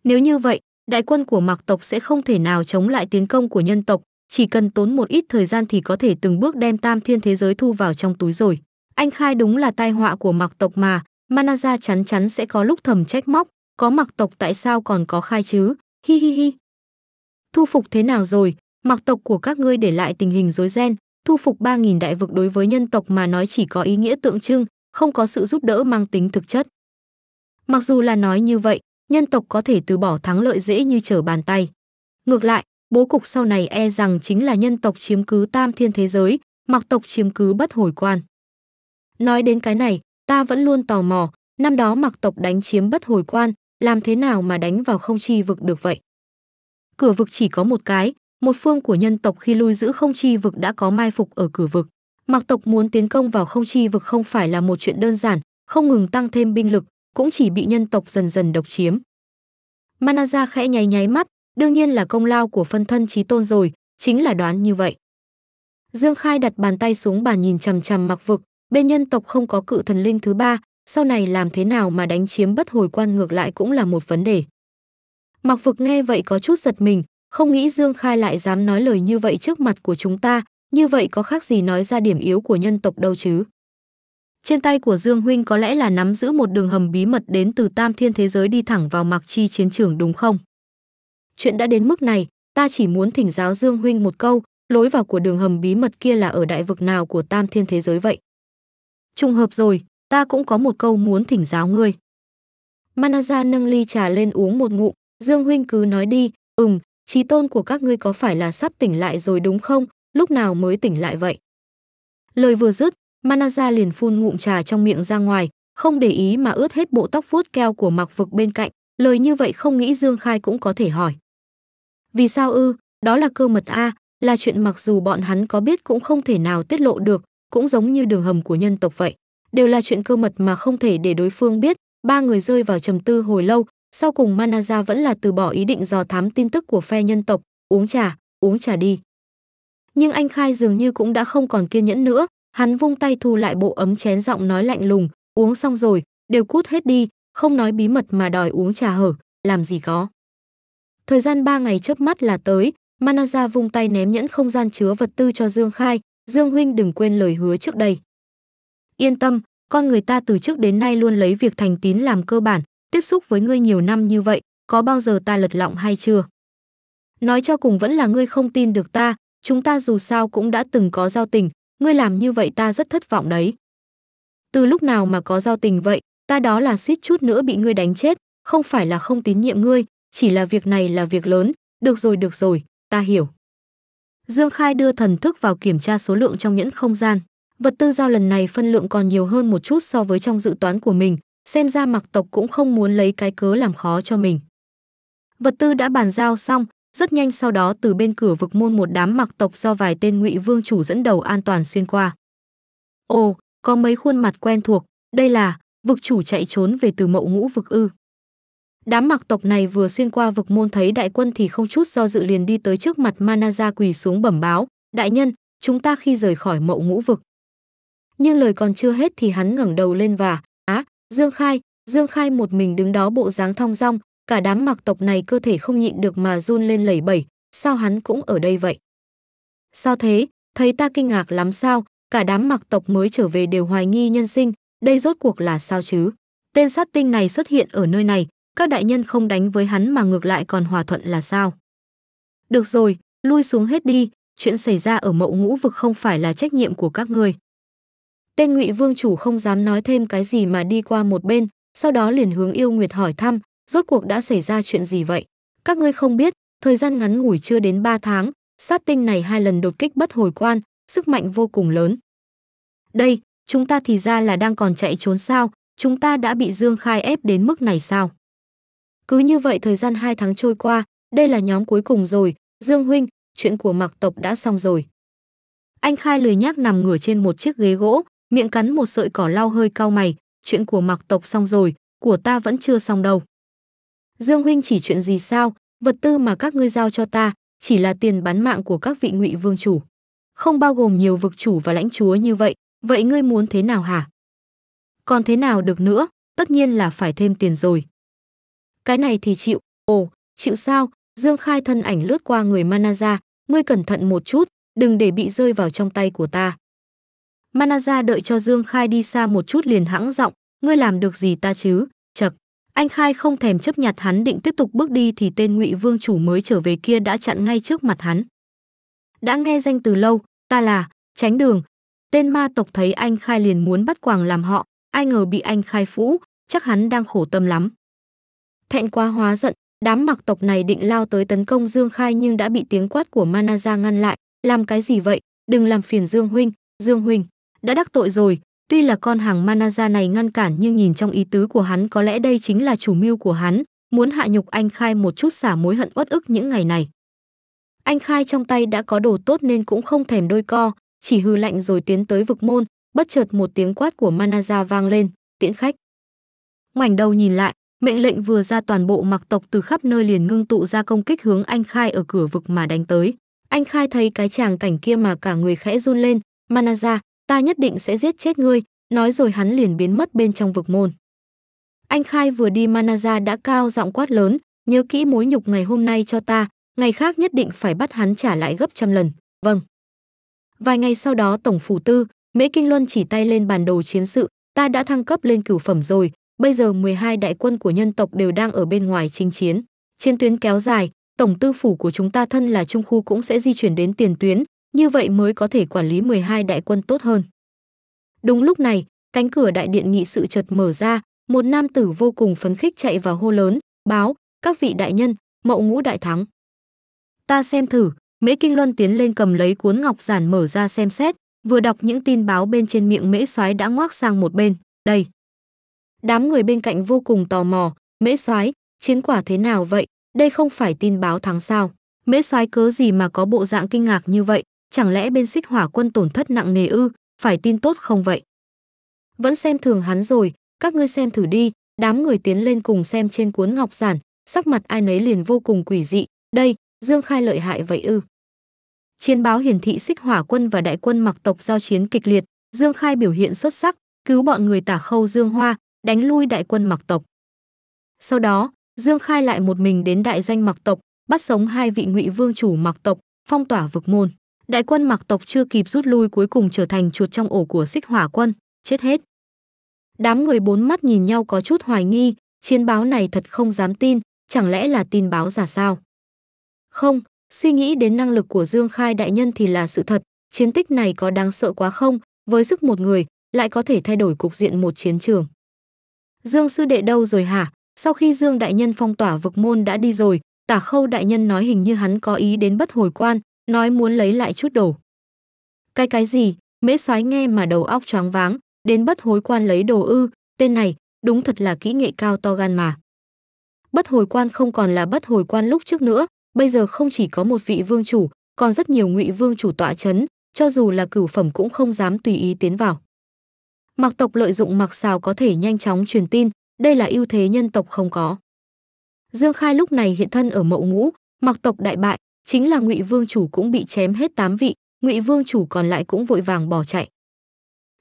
nếu như vậy, đại quân của Mạc tộc sẽ không thể nào chống lại tiến công của nhân tộc, chỉ cần tốn một ít thời gian thì có thể từng bước đem Tam Thiên thế giới thu vào trong túi rồi. Anh khai đúng là tai họa của Mạc tộc mà, Manaza chắn chắn sẽ có lúc thầm trách móc, có Mạc tộc tại sao còn có khai chứ? Hi hi hi. Thu phục thế nào rồi? Mạc tộc của các ngươi để lại tình hình rối ren, thu phục 3000 đại vực đối với nhân tộc mà nói chỉ có ý nghĩa tượng trưng, không có sự giúp đỡ mang tính thực chất. Mặc dù là nói như vậy, nhân tộc có thể từ bỏ thắng lợi dễ như trở bàn tay. Ngược lại, bố cục sau này e rằng chính là nhân tộc chiếm cứ tam thiên thế giới, mặc tộc chiếm cứ bất hồi quan. Nói đến cái này, ta vẫn luôn tò mò, năm đó mặc tộc đánh chiếm bất hồi quan, làm thế nào mà đánh vào không chi vực được vậy? Cửa vực chỉ có một cái, một phương của nhân tộc khi lui giữ không chi vực đã có mai phục ở cửa vực. Mặc tộc muốn tiến công vào không chi vực không phải là một chuyện đơn giản, không ngừng tăng thêm binh lực, cũng chỉ bị nhân tộc dần dần độc chiếm. Manaza khẽ nháy nháy mắt, đương nhiên là công lao của phân thân trí tôn rồi, chính là đoán như vậy. Dương Khai đặt bàn tay xuống bàn nhìn chằm chằm mặc vực, bên nhân tộc không có cự thần linh thứ ba, sau này làm thế nào mà đánh chiếm bất hồi quan ngược lại cũng là một vấn đề. Mặc vực nghe vậy có chút giật mình, không nghĩ Dương Khai lại dám nói lời như vậy trước mặt của chúng ta, như vậy có khác gì nói ra điểm yếu của nhân tộc đâu chứ. Trên tay của Dương Huynh có lẽ là nắm giữ một đường hầm bí mật đến từ tam thiên thế giới đi thẳng vào mặc chi chiến trường đúng không? Chuyện đã đến mức này, ta chỉ muốn thỉnh giáo Dương Huynh một câu, lối vào của đường hầm bí mật kia là ở đại vực nào của tam thiên thế giới vậy? Trùng hợp rồi, ta cũng có một câu muốn thỉnh giáo ngươi. Manaza nâng ly trà lên uống một ngụm, Dương Huynh cứ nói đi, ừm, trí tôn của các ngươi có phải là sắp tỉnh lại rồi đúng không, lúc nào mới tỉnh lại vậy? Lời vừa dứt, Manaza liền phun ngụm trà trong miệng ra ngoài, không để ý mà ướt hết bộ tóc vuốt keo của mặc vực bên cạnh, lời như vậy không nghĩ Dương Khai cũng có thể hỏi. Vì sao ư, đó là cơ mật A, là chuyện mặc dù bọn hắn có biết cũng không thể nào tiết lộ được, cũng giống như đường hầm của nhân tộc vậy. Đều là chuyện cơ mật mà không thể để đối phương biết, ba người rơi vào trầm tư hồi lâu, sau cùng Manaza vẫn là từ bỏ ý định dò thám tin tức của phe nhân tộc, uống trà, uống trà đi. Nhưng anh Khai dường như cũng đã không còn kiên nhẫn nữa, Hắn vung tay thu lại bộ ấm chén giọng nói lạnh lùng, uống xong rồi, đều cút hết đi, không nói bí mật mà đòi uống trà hở, làm gì có. Thời gian ba ngày chớp mắt là tới, Manaza vung tay ném nhẫn không gian chứa vật tư cho Dương Khai, Dương Huynh đừng quên lời hứa trước đây. Yên tâm, con người ta từ trước đến nay luôn lấy việc thành tín làm cơ bản, tiếp xúc với ngươi nhiều năm như vậy, có bao giờ ta lật lọng hay chưa? Nói cho cùng vẫn là ngươi không tin được ta, chúng ta dù sao cũng đã từng có giao tình, ngươi làm như vậy ta rất thất vọng đấy. Từ lúc nào mà có giao tình vậy, ta đó là suýt chút nữa bị ngươi đánh chết, không phải là không tín nhiệm ngươi, chỉ là việc này là việc lớn, được rồi được rồi, ta hiểu. Dương Khai đưa thần thức vào kiểm tra số lượng trong nhẫn không gian. Vật tư giao lần này phân lượng còn nhiều hơn một chút so với trong dự toán của mình, xem ra mặc tộc cũng không muốn lấy cái cớ làm khó cho mình. Vật tư đã bàn giao xong, rất nhanh sau đó từ bên cửa vực môn một đám mặc tộc do vài tên ngụy vương chủ dẫn đầu an toàn xuyên qua. Ồ, có mấy khuôn mặt quen thuộc, đây là vực chủ chạy trốn về từ mậu ngũ vực ư. Đám mặc tộc này vừa xuyên qua vực môn thấy đại quân thì không chút do dự liền đi tới trước mặt Manaza quỳ xuống bẩm báo, đại nhân, chúng ta khi rời khỏi mậu ngũ vực. Nhưng lời còn chưa hết thì hắn ngẩng đầu lên và, á, Dương Khai, Dương Khai một mình đứng đó bộ dáng thong dong, cả đám mặc tộc này cơ thể không nhịn được mà run lên lẩy bẩy, sao hắn cũng ở đây vậy? Sao thế, thấy ta kinh ngạc lắm sao, cả đám mặc tộc mới trở về đều hoài nghi nhân sinh, đây rốt cuộc là sao chứ? Tên sát tinh này xuất hiện ở nơi này, các đại nhân không đánh với hắn mà ngược lại còn hòa thuận là sao? Được rồi, lui xuống hết đi, chuyện xảy ra ở mậu ngũ vực không phải là trách nhiệm của các ngươi. Tên ngụy vương chủ không dám nói thêm cái gì mà đi qua một bên, sau đó liền hướng yêu nguyệt hỏi thăm, rốt cuộc đã xảy ra chuyện gì vậy? Các ngươi không biết, thời gian ngắn ngủi chưa đến 3 tháng, sát tinh này hai lần đột kích bất hồi quan, sức mạnh vô cùng lớn. Đây, chúng ta thì ra là đang còn chạy trốn sao, chúng ta đã bị Dương Khai ép đến mức này sao? Cứ như vậy thời gian 2 tháng trôi qua, đây là nhóm cuối cùng rồi, Dương Huynh, chuyện của mặc tộc đã xong rồi. Anh Khai lười nhác nằm ngửa trên một chiếc ghế gỗ, miệng cắn một sợi cỏ lau hơi cao mày, chuyện của mặc tộc xong rồi, của ta vẫn chưa xong đâu. Dương huynh chỉ chuyện gì sao, vật tư mà các ngươi giao cho ta, chỉ là tiền bán mạng của các vị ngụy vương chủ. Không bao gồm nhiều vực chủ và lãnh chúa như vậy, vậy ngươi muốn thế nào hả? Còn thế nào được nữa, tất nhiên là phải thêm tiền rồi. Cái này thì chịu, ồ, chịu sao? Dương Khai thân ảnh lướt qua người Manaza, ngươi cẩn thận một chút, đừng để bị rơi vào trong tay của ta. Manaza đợi cho Dương Khai đi xa một chút liền hãng giọng, ngươi làm được gì ta chứ, anh Khai không thèm chấp nhặt hắn định tiếp tục bước đi thì tên Ngụy Vương chủ mới trở về kia đã chặn ngay trước mặt hắn. Đã nghe danh từ lâu, ta là Tránh Đường. Tên ma tộc thấy anh Khai liền muốn bắt quàng làm họ, ai ngờ bị anh Khai phũ, chắc hắn đang khổ tâm lắm. Thẹn quá hóa giận, đám mặc tộc này định lao tới tấn công Dương Khai nhưng đã bị tiếng quát của Manaza ngăn lại, làm cái gì vậy, đừng làm phiền Dương huynh, Dương huynh, đã đắc tội rồi, Tuy là con hàng Manaza này ngăn cản nhưng nhìn trong ý tứ của hắn có lẽ đây chính là chủ mưu của hắn, muốn hạ nhục anh Khai một chút xả mối hận uất ức những ngày này. Anh Khai trong tay đã có đồ tốt nên cũng không thèm đôi co, chỉ hư lạnh rồi tiến tới vực môn, bất chợt một tiếng quát của Manaza vang lên, tiễn khách. Ngoảnh đầu nhìn lại, mệnh lệnh vừa ra toàn bộ mặc tộc từ khắp nơi liền ngưng tụ ra công kích hướng anh Khai ở cửa vực mà đánh tới. Anh Khai thấy cái chàng cảnh kia mà cả người khẽ run lên, Manaza, ta nhất định sẽ giết chết ngươi, nói rồi hắn liền biến mất bên trong vực môn. Anh Khai vừa đi Manaza đã cao giọng quát lớn, nhớ kỹ mối nhục ngày hôm nay cho ta, ngày khác nhất định phải bắt hắn trả lại gấp trăm lần. Vâng. Vài ngày sau đó Tổng Phủ Tư, Mễ Kinh Luân chỉ tay lên bản đồ chiến sự, ta đã thăng cấp lên cửu phẩm rồi, bây giờ 12 đại quân của nhân tộc đều đang ở bên ngoài chinh chiến. Chiến tuyến kéo dài, Tổng Tư Phủ của chúng ta thân là Trung Khu cũng sẽ di chuyển đến tiền tuyến, như vậy mới có thể quản lý 12 đại quân tốt hơn. Đúng lúc này, cánh cửa đại điện nghị sự chợt mở ra, một nam tử vô cùng phấn khích chạy vào hô lớn, báo, các vị đại nhân, mậu ngũ đại thắng. Ta xem thử, Mễ Kinh Luân tiến lên cầm lấy cuốn ngọc giản mở ra xem xét, vừa đọc những tin báo bên trên miệng Mễ Soái đã ngoác sang một bên, đây. Đám người bên cạnh vô cùng tò mò, Mễ Soái, chiến quả thế nào vậy, đây không phải tin báo thắng sao? Mễ Soái cớ gì mà có bộ dạng kinh ngạc như vậy, chẳng lẽ bên xích hỏa quân tổn thất nặng nề ư, phải tin tốt không vậy? Vẫn xem thường hắn rồi, các ngươi xem thử đi, đám người tiến lên cùng xem trên cuốn ngọc giản, sắc mặt ai nấy liền vô cùng quỷ dị, đây, Dương Khai lợi hại vậy ư. Chiến báo hiển thị xích hỏa quân và đại quân mặc tộc giao chiến kịch liệt, Dương Khai biểu hiện xuất sắc, cứu bọn người tả khâu Dương Hoa, đánh lui đại quân mặc tộc. Sau đó, Dương Khai lại một mình đến đại doanh mặc tộc, bắt sống hai vị ngụy vương chủ mặc tộc, phong tỏa vực môn đại quân mặc tộc chưa kịp rút lui cuối cùng trở thành chuột trong ổ của xích hỏa quân, chết hết. Đám người bốn mắt nhìn nhau có chút hoài nghi, chiến báo này thật không dám tin, chẳng lẽ là tin báo giả sao? Không, suy nghĩ đến năng lực của Dương Khai đại nhân thì là sự thật, chiến tích này có đáng sợ quá không, với sức một người, lại có thể thay đổi cục diện một chiến trường. Dương sư đệ đâu rồi hả? Sau khi Dương đại nhân phong tỏa vực môn đã đi rồi, Tả Khâu đại nhân nói hình như hắn có ý đến bất hồi quan, nói muốn lấy lại chút đồ. Cái cái gì, mễ soái nghe mà đầu óc choáng váng, đến bất hối quan lấy đồ ư, tên này, đúng thật là kỹ nghệ cao to gan mà. Bất hồi quan không còn là bất hồi quan lúc trước nữa, bây giờ không chỉ có một vị vương chủ, còn rất nhiều ngụy vương chủ tọa chấn, cho dù là cửu phẩm cũng không dám tùy ý tiến vào. Mặc tộc lợi dụng mặc xào có thể nhanh chóng truyền tin, đây là ưu thế nhân tộc không có. Dương Khai lúc này hiện thân ở mậu ngũ, mặc tộc đại bại, chính là Ngụy Vương chủ cũng bị chém hết tám vị, Ngụy Vương chủ còn lại cũng vội vàng bỏ chạy.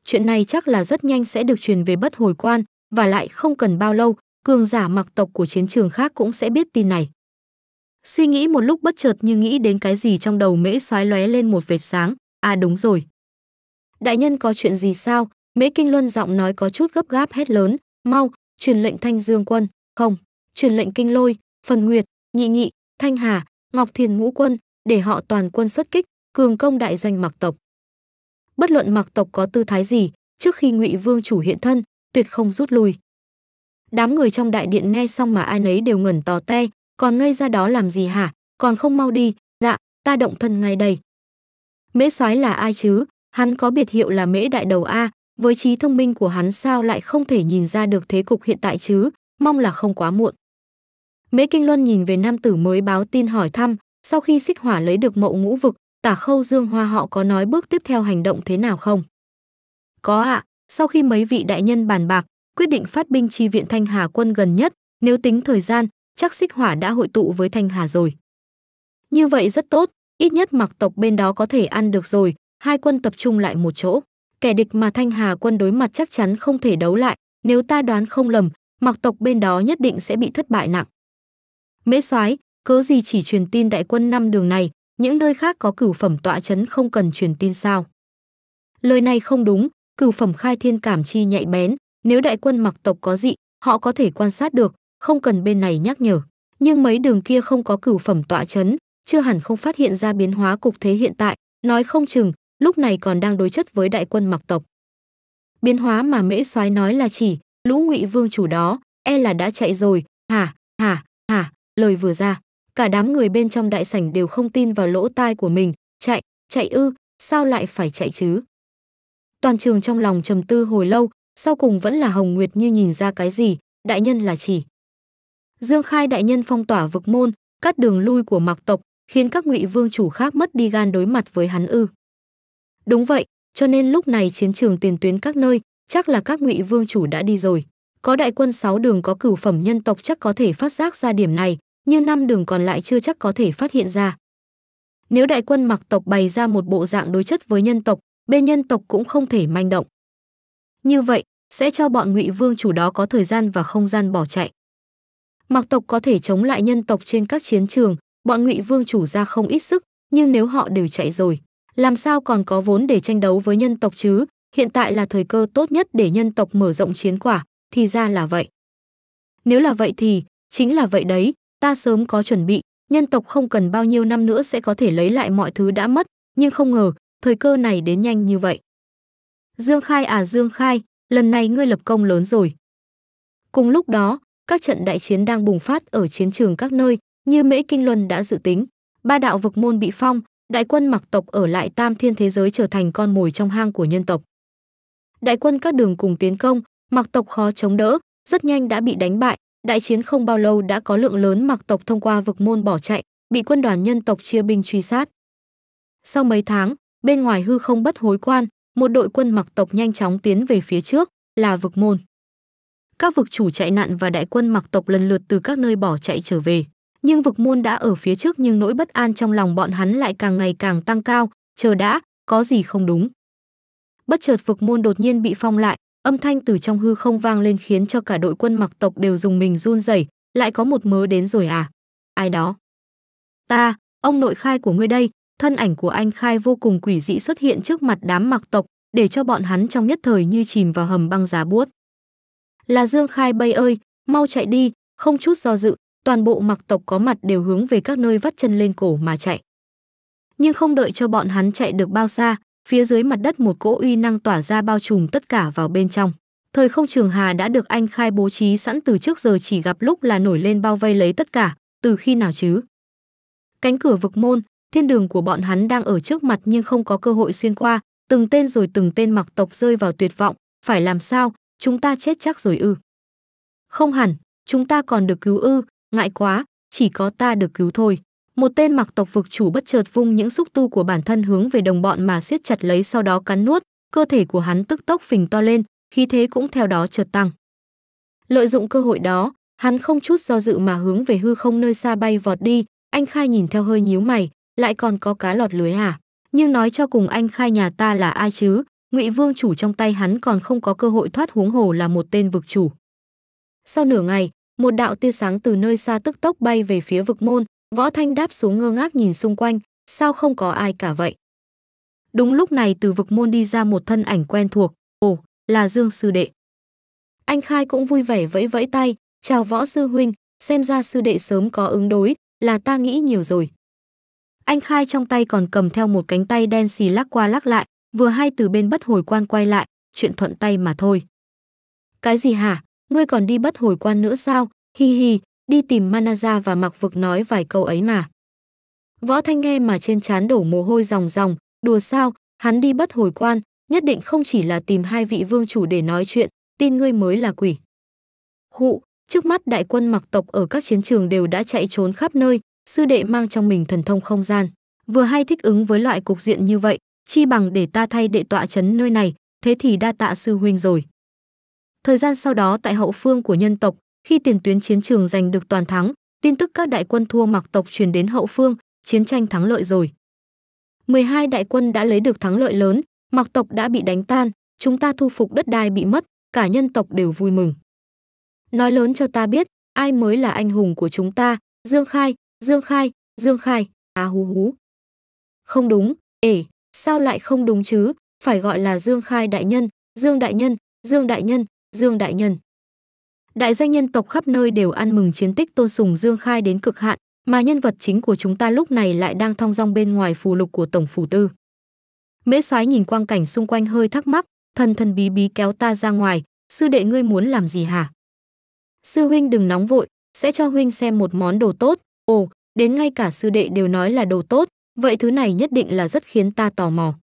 Chuyện này chắc là rất nhanh sẽ được truyền về bất hồi quan, và lại không cần bao lâu, cường giả mặc tộc của chiến trường khác cũng sẽ biết tin này. Suy nghĩ một lúc bất chợt như nghĩ đến cái gì trong đầu mễ xoáy lóe lên một vệt sáng. À đúng rồi. Đại nhân có chuyện gì sao? Mễ Kinh Luân giọng nói có chút gấp gáp hét lớn. Mau, truyền lệnh Thanh Dương Quân. Không, truyền lệnh Kinh Lôi, Phần Nguyệt, Nhị Nhị, Thanh Hà, Ngọc Thiền ngũ quân, để họ toàn quân xuất kích, cường công đại doanh Mạc tộc. Bất luận Mạc tộc có tư thái gì, trước khi Ngụy Vương chủ hiện thân, tuyệt không rút lui. Đám người trong đại điện nghe xong mà ai nấy đều ngẩn tò te, còn ngây ra đó làm gì hả, còn không mau đi, dạ, ta động thân ngay đây. Mễ soái là ai chứ, hắn có biệt hiệu là Mễ đại đầu a, với trí thông minh của hắn sao lại không thể nhìn ra được thế cục hiện tại chứ, mong là không quá muộn. Mễ Kinh Luân nhìn về nam tử mới báo tin hỏi thăm, sau khi xích hỏa lấy được mộ ngũ vực, tả khâu dương hoa họ có nói bước tiếp theo hành động thế nào không? Có ạ, à, sau khi mấy vị đại nhân bàn bạc, quyết định phát binh chi viện Thanh Hà quân gần nhất, nếu tính thời gian, chắc xích hỏa đã hội tụ với Thanh Hà rồi. Như vậy rất tốt, ít nhất mặc tộc bên đó có thể ăn được rồi, hai quân tập trung lại một chỗ. Kẻ địch mà Thanh Hà quân đối mặt chắc chắn không thể đấu lại, nếu ta đoán không lầm, mặc tộc bên đó nhất định sẽ bị thất bại nặng. Mễ Soái, cớ gì chỉ truyền tin đại quân năm đường này, những nơi khác có cửu phẩm tọa chấn không cần truyền tin sao? Lời này không đúng, cửu phẩm khai thiên cảm chi nhạy bén, nếu đại quân mặc tộc có dị, họ có thể quan sát được, không cần bên này nhắc nhở. Nhưng mấy đường kia không có cửu phẩm tọa chấn, chưa hẳn không phát hiện ra biến hóa cục thế hiện tại, nói không chừng, lúc này còn đang đối chất với đại quân mặc tộc. Biến hóa mà mễ soái nói là chỉ, lũ ngụy vương chủ đó, e là đã chạy rồi, hả, hả, hả, Lời vừa ra, cả đám người bên trong đại sảnh đều không tin vào lỗ tai của mình, chạy, chạy ư, sao lại phải chạy chứ? Toàn trường trong lòng trầm tư hồi lâu, sau cùng vẫn là Hồng Nguyệt như nhìn ra cái gì, đại nhân là chỉ. Dương Khai đại nhân phong tỏa vực môn, cắt đường lui của Mạc tộc, khiến các ngụy vương chủ khác mất đi gan đối mặt với hắn ư? Đúng vậy, cho nên lúc này chiến trường tiền tuyến các nơi, chắc là các ngụy vương chủ đã đi rồi. Có đại quân sáu đường có cửu phẩm nhân tộc chắc có thể phát giác ra điểm này, như năm đường còn lại chưa chắc có thể phát hiện ra. Nếu đại quân mặc tộc bày ra một bộ dạng đối chất với nhân tộc, bên nhân tộc cũng không thể manh động. Như vậy, sẽ cho bọn ngụy vương chủ đó có thời gian và không gian bỏ chạy. Mặc tộc có thể chống lại nhân tộc trên các chiến trường, bọn ngụy vương chủ ra không ít sức, nhưng nếu họ đều chạy rồi, làm sao còn có vốn để tranh đấu với nhân tộc chứ? Hiện tại là thời cơ tốt nhất để nhân tộc mở rộng chiến quả, thì ra là vậy. Nếu là vậy thì, chính là vậy đấy, ta sớm có chuẩn bị, nhân tộc không cần bao nhiêu năm nữa sẽ có thể lấy lại mọi thứ đã mất, nhưng không ngờ, thời cơ này đến nhanh như vậy. Dương Khai à Dương Khai, lần này ngươi lập công lớn rồi. Cùng lúc đó, các trận đại chiến đang bùng phát ở chiến trường các nơi, như Mễ Kinh Luân đã dự tính. Ba đạo vực môn bị phong, đại quân mặc tộc ở lại tam thiên thế giới trở thành con mồi trong hang của nhân tộc. Đại quân các đường cùng tiến công, mặc tộc khó chống đỡ, rất nhanh đã bị đánh bại, Đại chiến không bao lâu đã có lượng lớn mặc tộc thông qua vực môn bỏ chạy, bị quân đoàn nhân tộc chia binh truy sát. Sau mấy tháng, bên ngoài hư không bất hối quan, một đội quân mặc tộc nhanh chóng tiến về phía trước, là vực môn. Các vực chủ chạy nạn và đại quân mặc tộc lần lượt từ các nơi bỏ chạy trở về. Nhưng vực môn đã ở phía trước nhưng nỗi bất an trong lòng bọn hắn lại càng ngày càng tăng cao, chờ đã, có gì không đúng. Bất chợt vực môn đột nhiên bị phong lại, âm thanh từ trong hư không vang lên khiến cho cả đội quân mặc tộc đều dùng mình run rẩy lại có một mớ đến rồi à ai đó ta ông nội khai của ngươi đây thân ảnh của anh khai vô cùng quỷ dị xuất hiện trước mặt đám mặc tộc để cho bọn hắn trong nhất thời như chìm vào hầm băng giá buốt là dương khai bay ơi mau chạy đi không chút do dự toàn bộ mặc tộc có mặt đều hướng về các nơi vắt chân lên cổ mà chạy nhưng không đợi cho bọn hắn chạy được bao xa Phía dưới mặt đất một cỗ uy năng tỏa ra bao trùm tất cả vào bên trong. Thời không trường hà đã được anh khai bố trí sẵn từ trước giờ chỉ gặp lúc là nổi lên bao vây lấy tất cả, từ khi nào chứ? Cánh cửa vực môn, thiên đường của bọn hắn đang ở trước mặt nhưng không có cơ hội xuyên qua, từng tên rồi từng tên mặc tộc rơi vào tuyệt vọng, phải làm sao, chúng ta chết chắc rồi ư. Không hẳn, chúng ta còn được cứu ư, ngại quá, chỉ có ta được cứu thôi một tên mặc tộc vực chủ bất chợt vung những xúc tu của bản thân hướng về đồng bọn mà siết chặt lấy sau đó cắn nuốt, cơ thể của hắn tức tốc phình to lên, khí thế cũng theo đó chợt tăng. Lợi dụng cơ hội đó, hắn không chút do dự mà hướng về hư không nơi xa bay vọt đi, anh Khai nhìn theo hơi nhíu mày, lại còn có cá lọt lưới à? Nhưng nói cho cùng anh Khai nhà ta là ai chứ? Ngụy Vương chủ trong tay hắn còn không có cơ hội thoát huống hồ là một tên vực chủ. Sau nửa ngày, một đạo tia sáng từ nơi xa tức tốc bay về phía vực môn, Võ Thanh đáp xuống ngơ ngác nhìn xung quanh, sao không có ai cả vậy? Đúng lúc này từ vực môn đi ra một thân ảnh quen thuộc, ồ, là Dương Sư Đệ. Anh Khai cũng vui vẻ vẫy vẫy tay, chào Võ Sư Huynh, xem ra Sư Đệ sớm có ứng đối, là ta nghĩ nhiều rồi. Anh Khai trong tay còn cầm theo một cánh tay đen xì lắc qua lắc lại, vừa hay từ bên bất hồi quan quay lại, chuyện thuận tay mà thôi. Cái gì hả? Ngươi còn đi bất hồi quan nữa sao? Hi hi, đi tìm Manaza và mặc vực nói vài câu ấy mà. Võ Thanh nghe mà trên trán đổ mồ hôi ròng ròng, đùa sao, hắn đi bất hồi quan, nhất định không chỉ là tìm hai vị vương chủ để nói chuyện, tin ngươi mới là quỷ. Khụ, trước mắt đại quân mặc tộc ở các chiến trường đều đã chạy trốn khắp nơi, sư đệ mang trong mình thần thông không gian. Vừa hay thích ứng với loại cục diện như vậy, chi bằng để ta thay đệ tọa chấn nơi này, thế thì đa tạ sư huynh rồi. Thời gian sau đó tại hậu phương của nhân tộc, khi tiền tuyến chiến trường giành được toàn thắng, tin tức các đại quân thua Mạc tộc truyền đến hậu phương, chiến tranh thắng lợi rồi. 12 đại quân đã lấy được thắng lợi lớn, Mạc tộc đã bị đánh tan, chúng ta thu phục đất đai bị mất, cả nhân tộc đều vui mừng. Nói lớn cho ta biết, ai mới là anh hùng của chúng ta, Dương Khai, Dương Khai, Dương Khai, á à hú hú. Không đúng, ể, sao lại không đúng chứ, phải gọi là Dương Khai đại nhân, Dương đại nhân, Dương đại nhân, Dương đại nhân đại danh nhân tộc khắp nơi đều ăn mừng chiến tích tôn sùng dương khai đến cực hạn mà nhân vật chính của chúng ta lúc này lại đang thong dong bên ngoài phù lục của tổng phủ tư mễ soái nhìn quang cảnh xung quanh hơi thắc mắc thần thần bí bí kéo ta ra ngoài sư đệ ngươi muốn làm gì hả sư huynh đừng nóng vội sẽ cho huynh xem một món đồ tốt ồ đến ngay cả sư đệ đều nói là đồ tốt vậy thứ này nhất định là rất khiến ta tò mò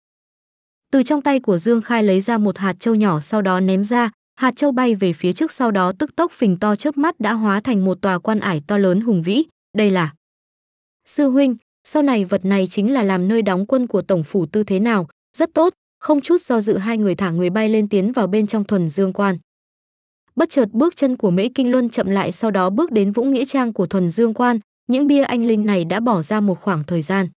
từ trong tay của dương khai lấy ra một hạt trâu nhỏ sau đó ném ra Hạt châu bay về phía trước sau đó tức tốc phình to chớp mắt đã hóa thành một tòa quan ải to lớn hùng vĩ, đây là Sư huynh, sau này vật này chính là làm nơi đóng quân của tổng phủ tư thế nào, rất tốt, không chút do dự hai người thả người bay lên tiến vào bên trong thuần dương quan. Bất chợt bước chân của Mễ Kinh Luân chậm lại sau đó bước đến Vũng Nghĩa Trang của thuần dương quan, những bia anh linh này đã bỏ ra một khoảng thời gian.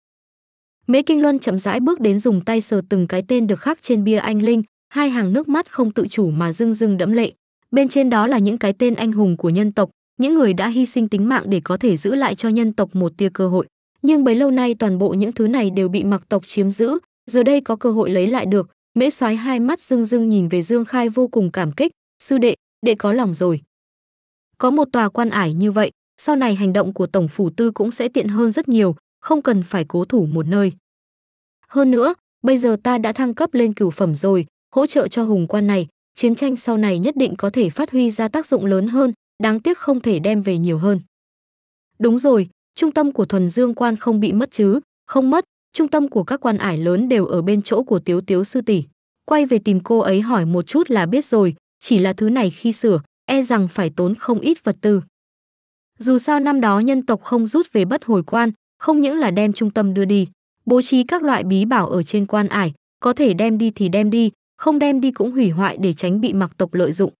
Mễ Kinh Luân chậm rãi bước đến dùng tay sờ từng cái tên được khắc trên bia anh linh, hai hàng nước mắt không tự chủ mà rưng rưng đẫm lệ. Bên trên đó là những cái tên anh hùng của nhân tộc, những người đã hy sinh tính mạng để có thể giữ lại cho nhân tộc một tia cơ hội. Nhưng bấy lâu nay toàn bộ những thứ này đều bị mặc tộc chiếm giữ, giờ đây có cơ hội lấy lại được. Mễ soái hai mắt rưng rưng nhìn về Dương Khai vô cùng cảm kích, sư đệ, đệ có lòng rồi. Có một tòa quan ải như vậy, sau này hành động của Tổng Phủ Tư cũng sẽ tiện hơn rất nhiều, không cần phải cố thủ một nơi. Hơn nữa, bây giờ ta đã thăng cấp lên cửu phẩm rồi, hỗ trợ cho hùng quan này, chiến tranh sau này nhất định có thể phát huy ra tác dụng lớn hơn, đáng tiếc không thể đem về nhiều hơn. Đúng rồi, trung tâm của thuần dương quan không bị mất chứ, không mất, trung tâm của các quan ải lớn đều ở bên chỗ của tiếu tiếu sư tỷ. Quay về tìm cô ấy hỏi một chút là biết rồi, chỉ là thứ này khi sửa, e rằng phải tốn không ít vật tư. Dù sao năm đó nhân tộc không rút về bất hồi quan, không những là đem trung tâm đưa đi, bố trí các loại bí bảo ở trên quan ải, có thể đem đi thì đem đi, không đem đi cũng hủy hoại để tránh bị mặc tộc lợi dụng.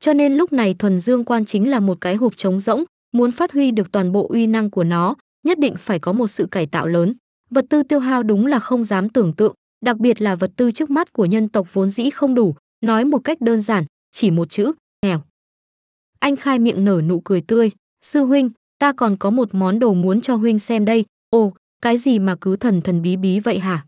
Cho nên lúc này thuần dương quan chính là một cái hộp trống rỗng, muốn phát huy được toàn bộ uy năng của nó, nhất định phải có một sự cải tạo lớn. Vật tư tiêu hao đúng là không dám tưởng tượng, đặc biệt là vật tư trước mắt của nhân tộc vốn dĩ không đủ, nói một cách đơn giản, chỉ một chữ, nghèo. Anh khai miệng nở nụ cười tươi, sư huynh, ta còn có một món đồ muốn cho huynh xem đây, ồ, cái gì mà cứ thần thần bí bí vậy hả?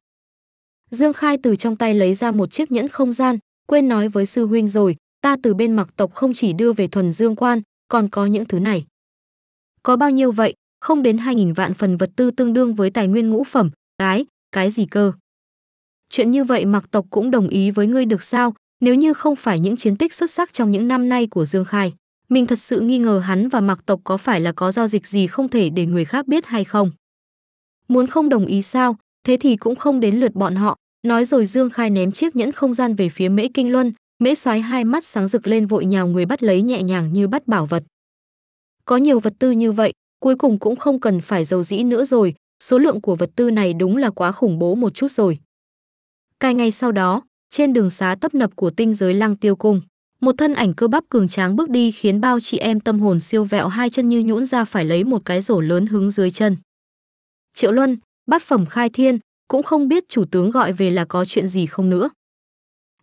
Dương Khai từ trong tay lấy ra một chiếc nhẫn không gian, quên nói với sư huynh rồi, ta từ bên mặc tộc không chỉ đưa về thuần dương quan, còn có những thứ này. Có bao nhiêu vậy, không đến 2.000 vạn phần vật tư tương đương với tài nguyên ngũ phẩm, cái, cái gì cơ. Chuyện như vậy mặc tộc cũng đồng ý với ngươi được sao, nếu như không phải những chiến tích xuất sắc trong những năm nay của Dương Khai. Mình thật sự nghi ngờ hắn và mặc tộc có phải là có giao dịch gì không thể để người khác biết hay không. Muốn không đồng ý sao, thế thì cũng không đến lượt bọn họ nói rồi dương khai ném chiếc nhẫn không gian về phía mễ kinh luân mễ soái hai mắt sáng rực lên vội nhào người bắt lấy nhẹ nhàng như bắt bảo vật có nhiều vật tư như vậy cuối cùng cũng không cần phải giàu dĩ nữa rồi số lượng của vật tư này đúng là quá khủng bố một chút rồi cai ngay sau đó trên đường xá tấp nập của tinh giới lăng tiêu cung một thân ảnh cơ bắp cường tráng bước đi khiến bao chị em tâm hồn siêu vẹo hai chân như nhũn ra phải lấy một cái rổ lớn hứng dưới chân triệu luân bát phẩm khai thiên, cũng không biết chủ tướng gọi về là có chuyện gì không nữa.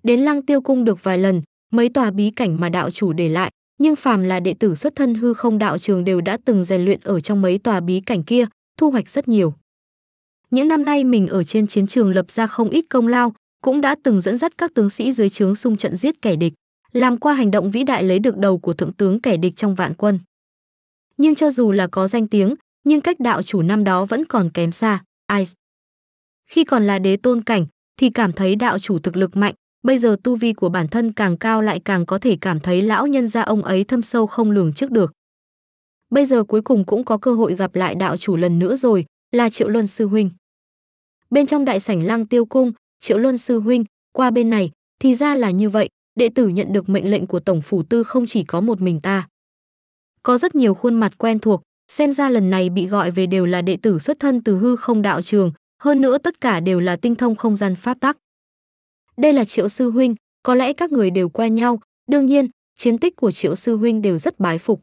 Đến lăng tiêu cung được vài lần, mấy tòa bí cảnh mà đạo chủ để lại, nhưng phàm là đệ tử xuất thân hư không đạo trường đều đã từng rèn luyện ở trong mấy tòa bí cảnh kia, thu hoạch rất nhiều. Những năm nay mình ở trên chiến trường lập ra không ít công lao, cũng đã từng dẫn dắt các tướng sĩ dưới trướng xung trận giết kẻ địch, làm qua hành động vĩ đại lấy được đầu của thượng tướng kẻ địch trong vạn quân. Nhưng cho dù là có danh tiếng, nhưng cách đạo chủ năm đó vẫn còn kém xa. Ice. Khi còn là đế tôn cảnh thì cảm thấy đạo chủ thực lực mạnh, bây giờ tu vi của bản thân càng cao lại càng có thể cảm thấy lão nhân gia ông ấy thâm sâu không lường trước được. Bây giờ cuối cùng cũng có cơ hội gặp lại đạo chủ lần nữa rồi, là Triệu Luân sư huynh. Bên trong đại sảnh Lăng Tiêu cung, Triệu Luân sư huynh, qua bên này, thì ra là như vậy, đệ tử nhận được mệnh lệnh của tổng phủ tư không chỉ có một mình ta. Có rất nhiều khuôn mặt quen thuộc, Xem ra lần này bị gọi về đều là đệ tử xuất thân từ hư không đạo trường, hơn nữa tất cả đều là tinh thông không gian pháp tắc. Đây là Triệu Sư Huynh, có lẽ các người đều quen nhau, đương nhiên, chiến tích của Triệu Sư Huynh đều rất bái phục.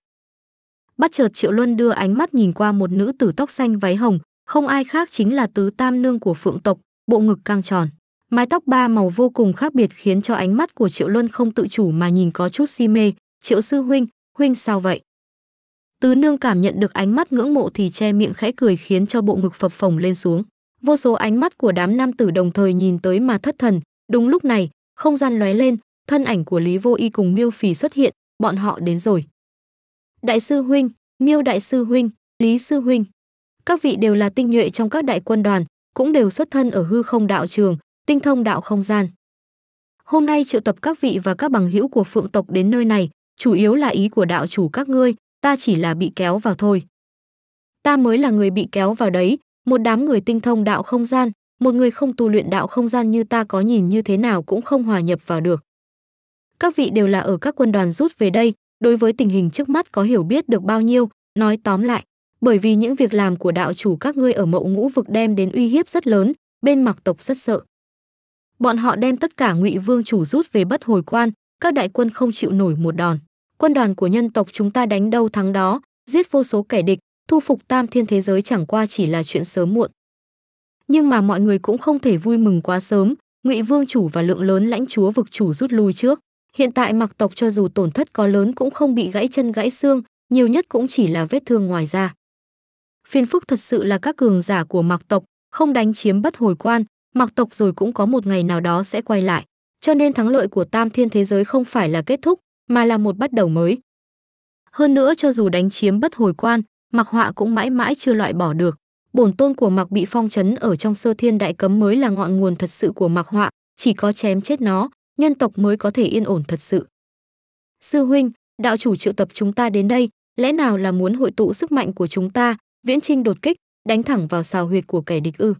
Bắt chợt Triệu Luân đưa ánh mắt nhìn qua một nữ tử tóc xanh váy hồng, không ai khác chính là tứ tam nương của phượng tộc, bộ ngực căng tròn. Mái tóc ba màu vô cùng khác biệt khiến cho ánh mắt của Triệu Luân không tự chủ mà nhìn có chút si mê. Triệu Sư Huynh, Huynh sao vậy? Tứ Nương cảm nhận được ánh mắt ngưỡng mộ thì che miệng khẽ cười khiến cho bộ ngực phập phồng lên xuống. Vô số ánh mắt của đám nam tử đồng thời nhìn tới mà thất thần. Đúng lúc này, không gian lóe lên, thân ảnh của Lý Vô Y cùng Miêu Phỉ xuất hiện, bọn họ đến rồi. Đại sư huynh, Miêu đại sư huynh, Lý sư huynh, các vị đều là tinh nhuệ trong các đại quân đoàn, cũng đều xuất thân ở hư không đạo trường, tinh thông đạo không gian. Hôm nay triệu tập các vị và các bằng hữu của phượng tộc đến nơi này, chủ yếu là ý của đạo chủ các ngươi, ta chỉ là bị kéo vào thôi. Ta mới là người bị kéo vào đấy, một đám người tinh thông đạo không gian, một người không tu luyện đạo không gian như ta có nhìn như thế nào cũng không hòa nhập vào được. Các vị đều là ở các quân đoàn rút về đây, đối với tình hình trước mắt có hiểu biết được bao nhiêu, nói tóm lại, bởi vì những việc làm của đạo chủ các ngươi ở mậu ngũ vực đem đến uy hiếp rất lớn, bên mặc tộc rất sợ. Bọn họ đem tất cả ngụy vương chủ rút về bất hồi quan, các đại quân không chịu nổi một đòn quân đoàn của nhân tộc chúng ta đánh đâu thắng đó, giết vô số kẻ địch, thu phục tam thiên thế giới chẳng qua chỉ là chuyện sớm muộn. Nhưng mà mọi người cũng không thể vui mừng quá sớm, Ngụy Vương chủ và lượng lớn lãnh chúa vực chủ rút lui trước. Hiện tại Mặc tộc cho dù tổn thất có lớn cũng không bị gãy chân gãy xương, nhiều nhất cũng chỉ là vết thương ngoài da. Phiên phức thật sự là các cường giả của Mặc tộc, không đánh chiếm bất hồi quan, Mặc tộc rồi cũng có một ngày nào đó sẽ quay lại. Cho nên thắng lợi của Tam Thiên thế giới không phải là kết thúc, mà là một bắt đầu mới. Hơn nữa cho dù đánh chiếm bất hồi quan, Mặc Họa cũng mãi mãi chưa loại bỏ được. Bổn tôn của Mặc bị phong trấn ở trong sơ thiên đại cấm mới là ngọn nguồn thật sự của Mặc Họa, chỉ có chém chết nó, nhân tộc mới có thể yên ổn thật sự. Sư huynh, đạo chủ triệu tập chúng ta đến đây, lẽ nào là muốn hội tụ sức mạnh của chúng ta, viễn trinh đột kích, đánh thẳng vào xào huyệt của kẻ địch ư?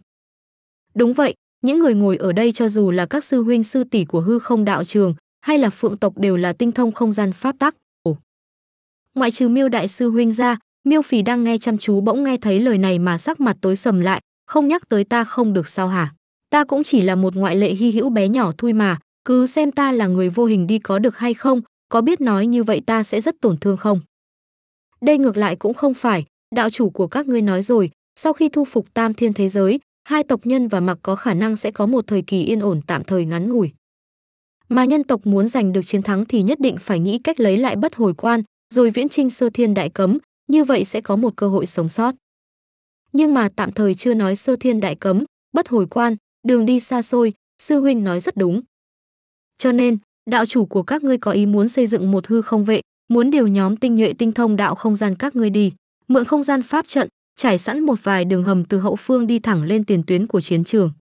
Đúng vậy, những người ngồi ở đây cho dù là các sư huynh sư tỷ của hư không đạo trường, hay là phượng tộc đều là tinh thông không gian pháp tắc. Ồ. Ngoại trừ Miêu đại sư huynh ra, Miêu Phì đang nghe chăm chú bỗng nghe thấy lời này mà sắc mặt tối sầm lại, không nhắc tới ta không được sao hả? Ta cũng chỉ là một ngoại lệ hy hữu bé nhỏ thôi mà, cứ xem ta là người vô hình đi có được hay không, có biết nói như vậy ta sẽ rất tổn thương không? Đây ngược lại cũng không phải, đạo chủ của các ngươi nói rồi, sau khi thu phục tam thiên thế giới, hai tộc nhân và mặc có khả năng sẽ có một thời kỳ yên ổn tạm thời ngắn ngủi. Mà nhân tộc muốn giành được chiến thắng thì nhất định phải nghĩ cách lấy lại bất hồi quan, rồi viễn trinh sơ thiên đại cấm, như vậy sẽ có một cơ hội sống sót. Nhưng mà tạm thời chưa nói sơ thiên đại cấm, bất hồi quan, đường đi xa xôi, sư huynh nói rất đúng. Cho nên, đạo chủ của các ngươi có ý muốn xây dựng một hư không vệ, muốn điều nhóm tinh nhuệ tinh thông đạo không gian các ngươi đi, mượn không gian pháp trận, trải sẵn một vài đường hầm từ hậu phương đi thẳng lên tiền tuyến của chiến trường.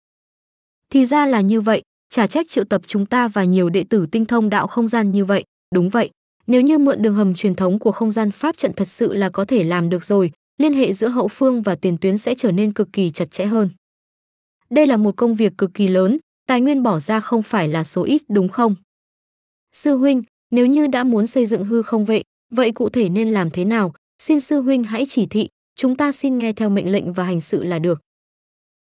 Thì ra là như vậy, chả trách triệu tập chúng ta và nhiều đệ tử tinh thông đạo không gian như vậy. Đúng vậy, nếu như mượn đường hầm truyền thống của không gian pháp trận thật sự là có thể làm được rồi, liên hệ giữa hậu phương và tiền tuyến sẽ trở nên cực kỳ chặt chẽ hơn. Đây là một công việc cực kỳ lớn, tài nguyên bỏ ra không phải là số ít đúng không? Sư huynh, nếu như đã muốn xây dựng hư không vệ vậy cụ thể nên làm thế nào? Xin sư huynh hãy chỉ thị, chúng ta xin nghe theo mệnh lệnh và hành sự là được.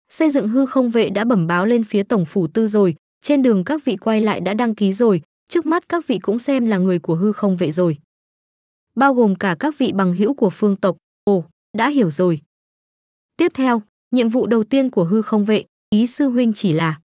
Xây dựng hư không vệ đã bẩm báo lên phía tổng phủ tư rồi, trên đường các vị quay lại đã đăng ký rồi, trước mắt các vị cũng xem là người của hư không vệ rồi. Bao gồm cả các vị bằng hữu của phương tộc, ồ, đã hiểu rồi. Tiếp theo, nhiệm vụ đầu tiên của hư không vệ, ý sư huynh chỉ là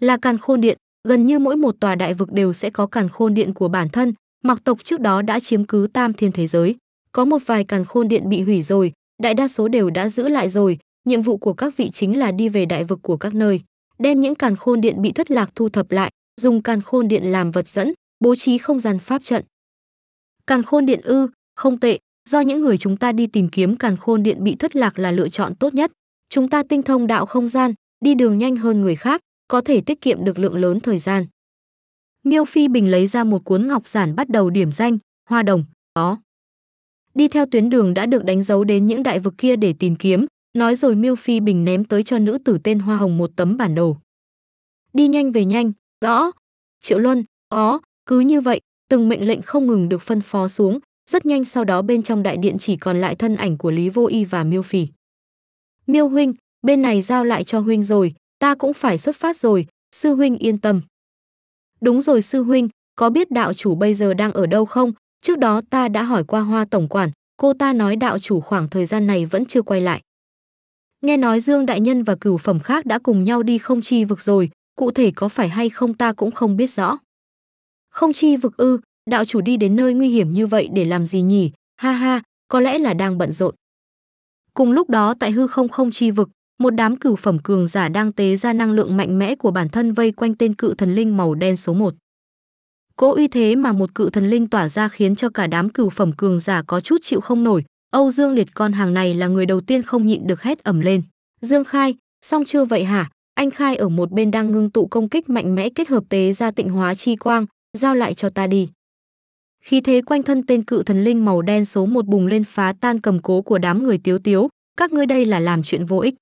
là càn khôn điện, gần như mỗi một tòa đại vực đều sẽ có càn khôn điện của bản thân, mặc tộc trước đó đã chiếm cứ tam thiên thế giới. Có một vài càn khôn điện bị hủy rồi, đại đa số đều đã giữ lại rồi, nhiệm vụ của các vị chính là đi về đại vực của các nơi đem những càn khôn điện bị thất lạc thu thập lại, dùng càn khôn điện làm vật dẫn, bố trí không gian pháp trận. Càn khôn điện ư, không tệ, do những người chúng ta đi tìm kiếm càn khôn điện bị thất lạc là lựa chọn tốt nhất. Chúng ta tinh thông đạo không gian, đi đường nhanh hơn người khác, có thể tiết kiệm được lượng lớn thời gian. Miêu Phi Bình lấy ra một cuốn ngọc giản bắt đầu điểm danh, hoa đồng, có. Đi theo tuyến đường đã được đánh dấu đến những đại vực kia để tìm kiếm, Nói rồi Miêu Phi Bình ném tới cho nữ tử tên Hoa Hồng một tấm bản đồ. Đi nhanh về nhanh, rõ. Triệu Luân, ó, cứ như vậy, từng mệnh lệnh không ngừng được phân phó xuống, rất nhanh sau đó bên trong đại điện chỉ còn lại thân ảnh của Lý Vô Y và Miêu phi Miêu huynh, bên này giao lại cho huynh rồi, ta cũng phải xuất phát rồi, sư huynh yên tâm. Đúng rồi sư huynh, có biết đạo chủ bây giờ đang ở đâu không? Trước đó ta đã hỏi qua hoa tổng quản, cô ta nói đạo chủ khoảng thời gian này vẫn chưa quay lại. Nghe nói Dương Đại Nhân và cửu phẩm khác đã cùng nhau đi không chi vực rồi, cụ thể có phải hay không ta cũng không biết rõ. Không chi vực ư, đạo chủ đi đến nơi nguy hiểm như vậy để làm gì nhỉ, ha ha, có lẽ là đang bận rộn. Cùng lúc đó tại hư không không chi vực, một đám cửu phẩm cường giả đang tế ra năng lượng mạnh mẽ của bản thân vây quanh tên cự thần linh màu đen số 1. Cỗ uy thế mà một cự thần linh tỏa ra khiến cho cả đám cửu phẩm cường giả có chút chịu không nổi, Âu Dương Liệt con hàng này là người đầu tiên không nhịn được hét ẩm lên. Dương Khai, xong chưa vậy hả? Anh Khai ở một bên đang ngưng tụ công kích mạnh mẽ kết hợp tế ra tịnh hóa chi quang, giao lại cho ta đi. Khí thế quanh thân tên cự thần linh màu đen số một bùng lên phá tan cầm cố của đám người tiếu tiếu, các ngươi đây là làm chuyện vô ích.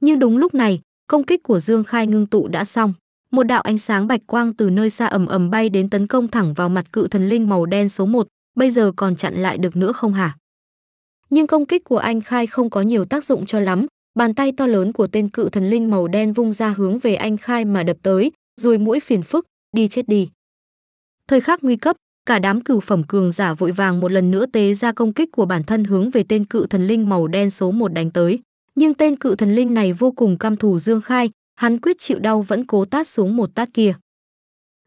Nhưng đúng lúc này, công kích của Dương Khai ngưng tụ đã xong. Một đạo ánh sáng bạch quang từ nơi xa ầm ầm bay đến tấn công thẳng vào mặt cự thần linh màu đen số 1, bây giờ còn chặn lại được nữa không hả? nhưng công kích của anh Khai không có nhiều tác dụng cho lắm. Bàn tay to lớn của tên cự thần linh màu đen vung ra hướng về anh Khai mà đập tới, rồi mũi phiền phức, đi chết đi. Thời khắc nguy cấp, cả đám cửu phẩm cường giả vội vàng một lần nữa tế ra công kích của bản thân hướng về tên cự thần linh màu đen số một đánh tới. Nhưng tên cự thần linh này vô cùng căm thù Dương Khai, hắn quyết chịu đau vẫn cố tát xuống một tát kia.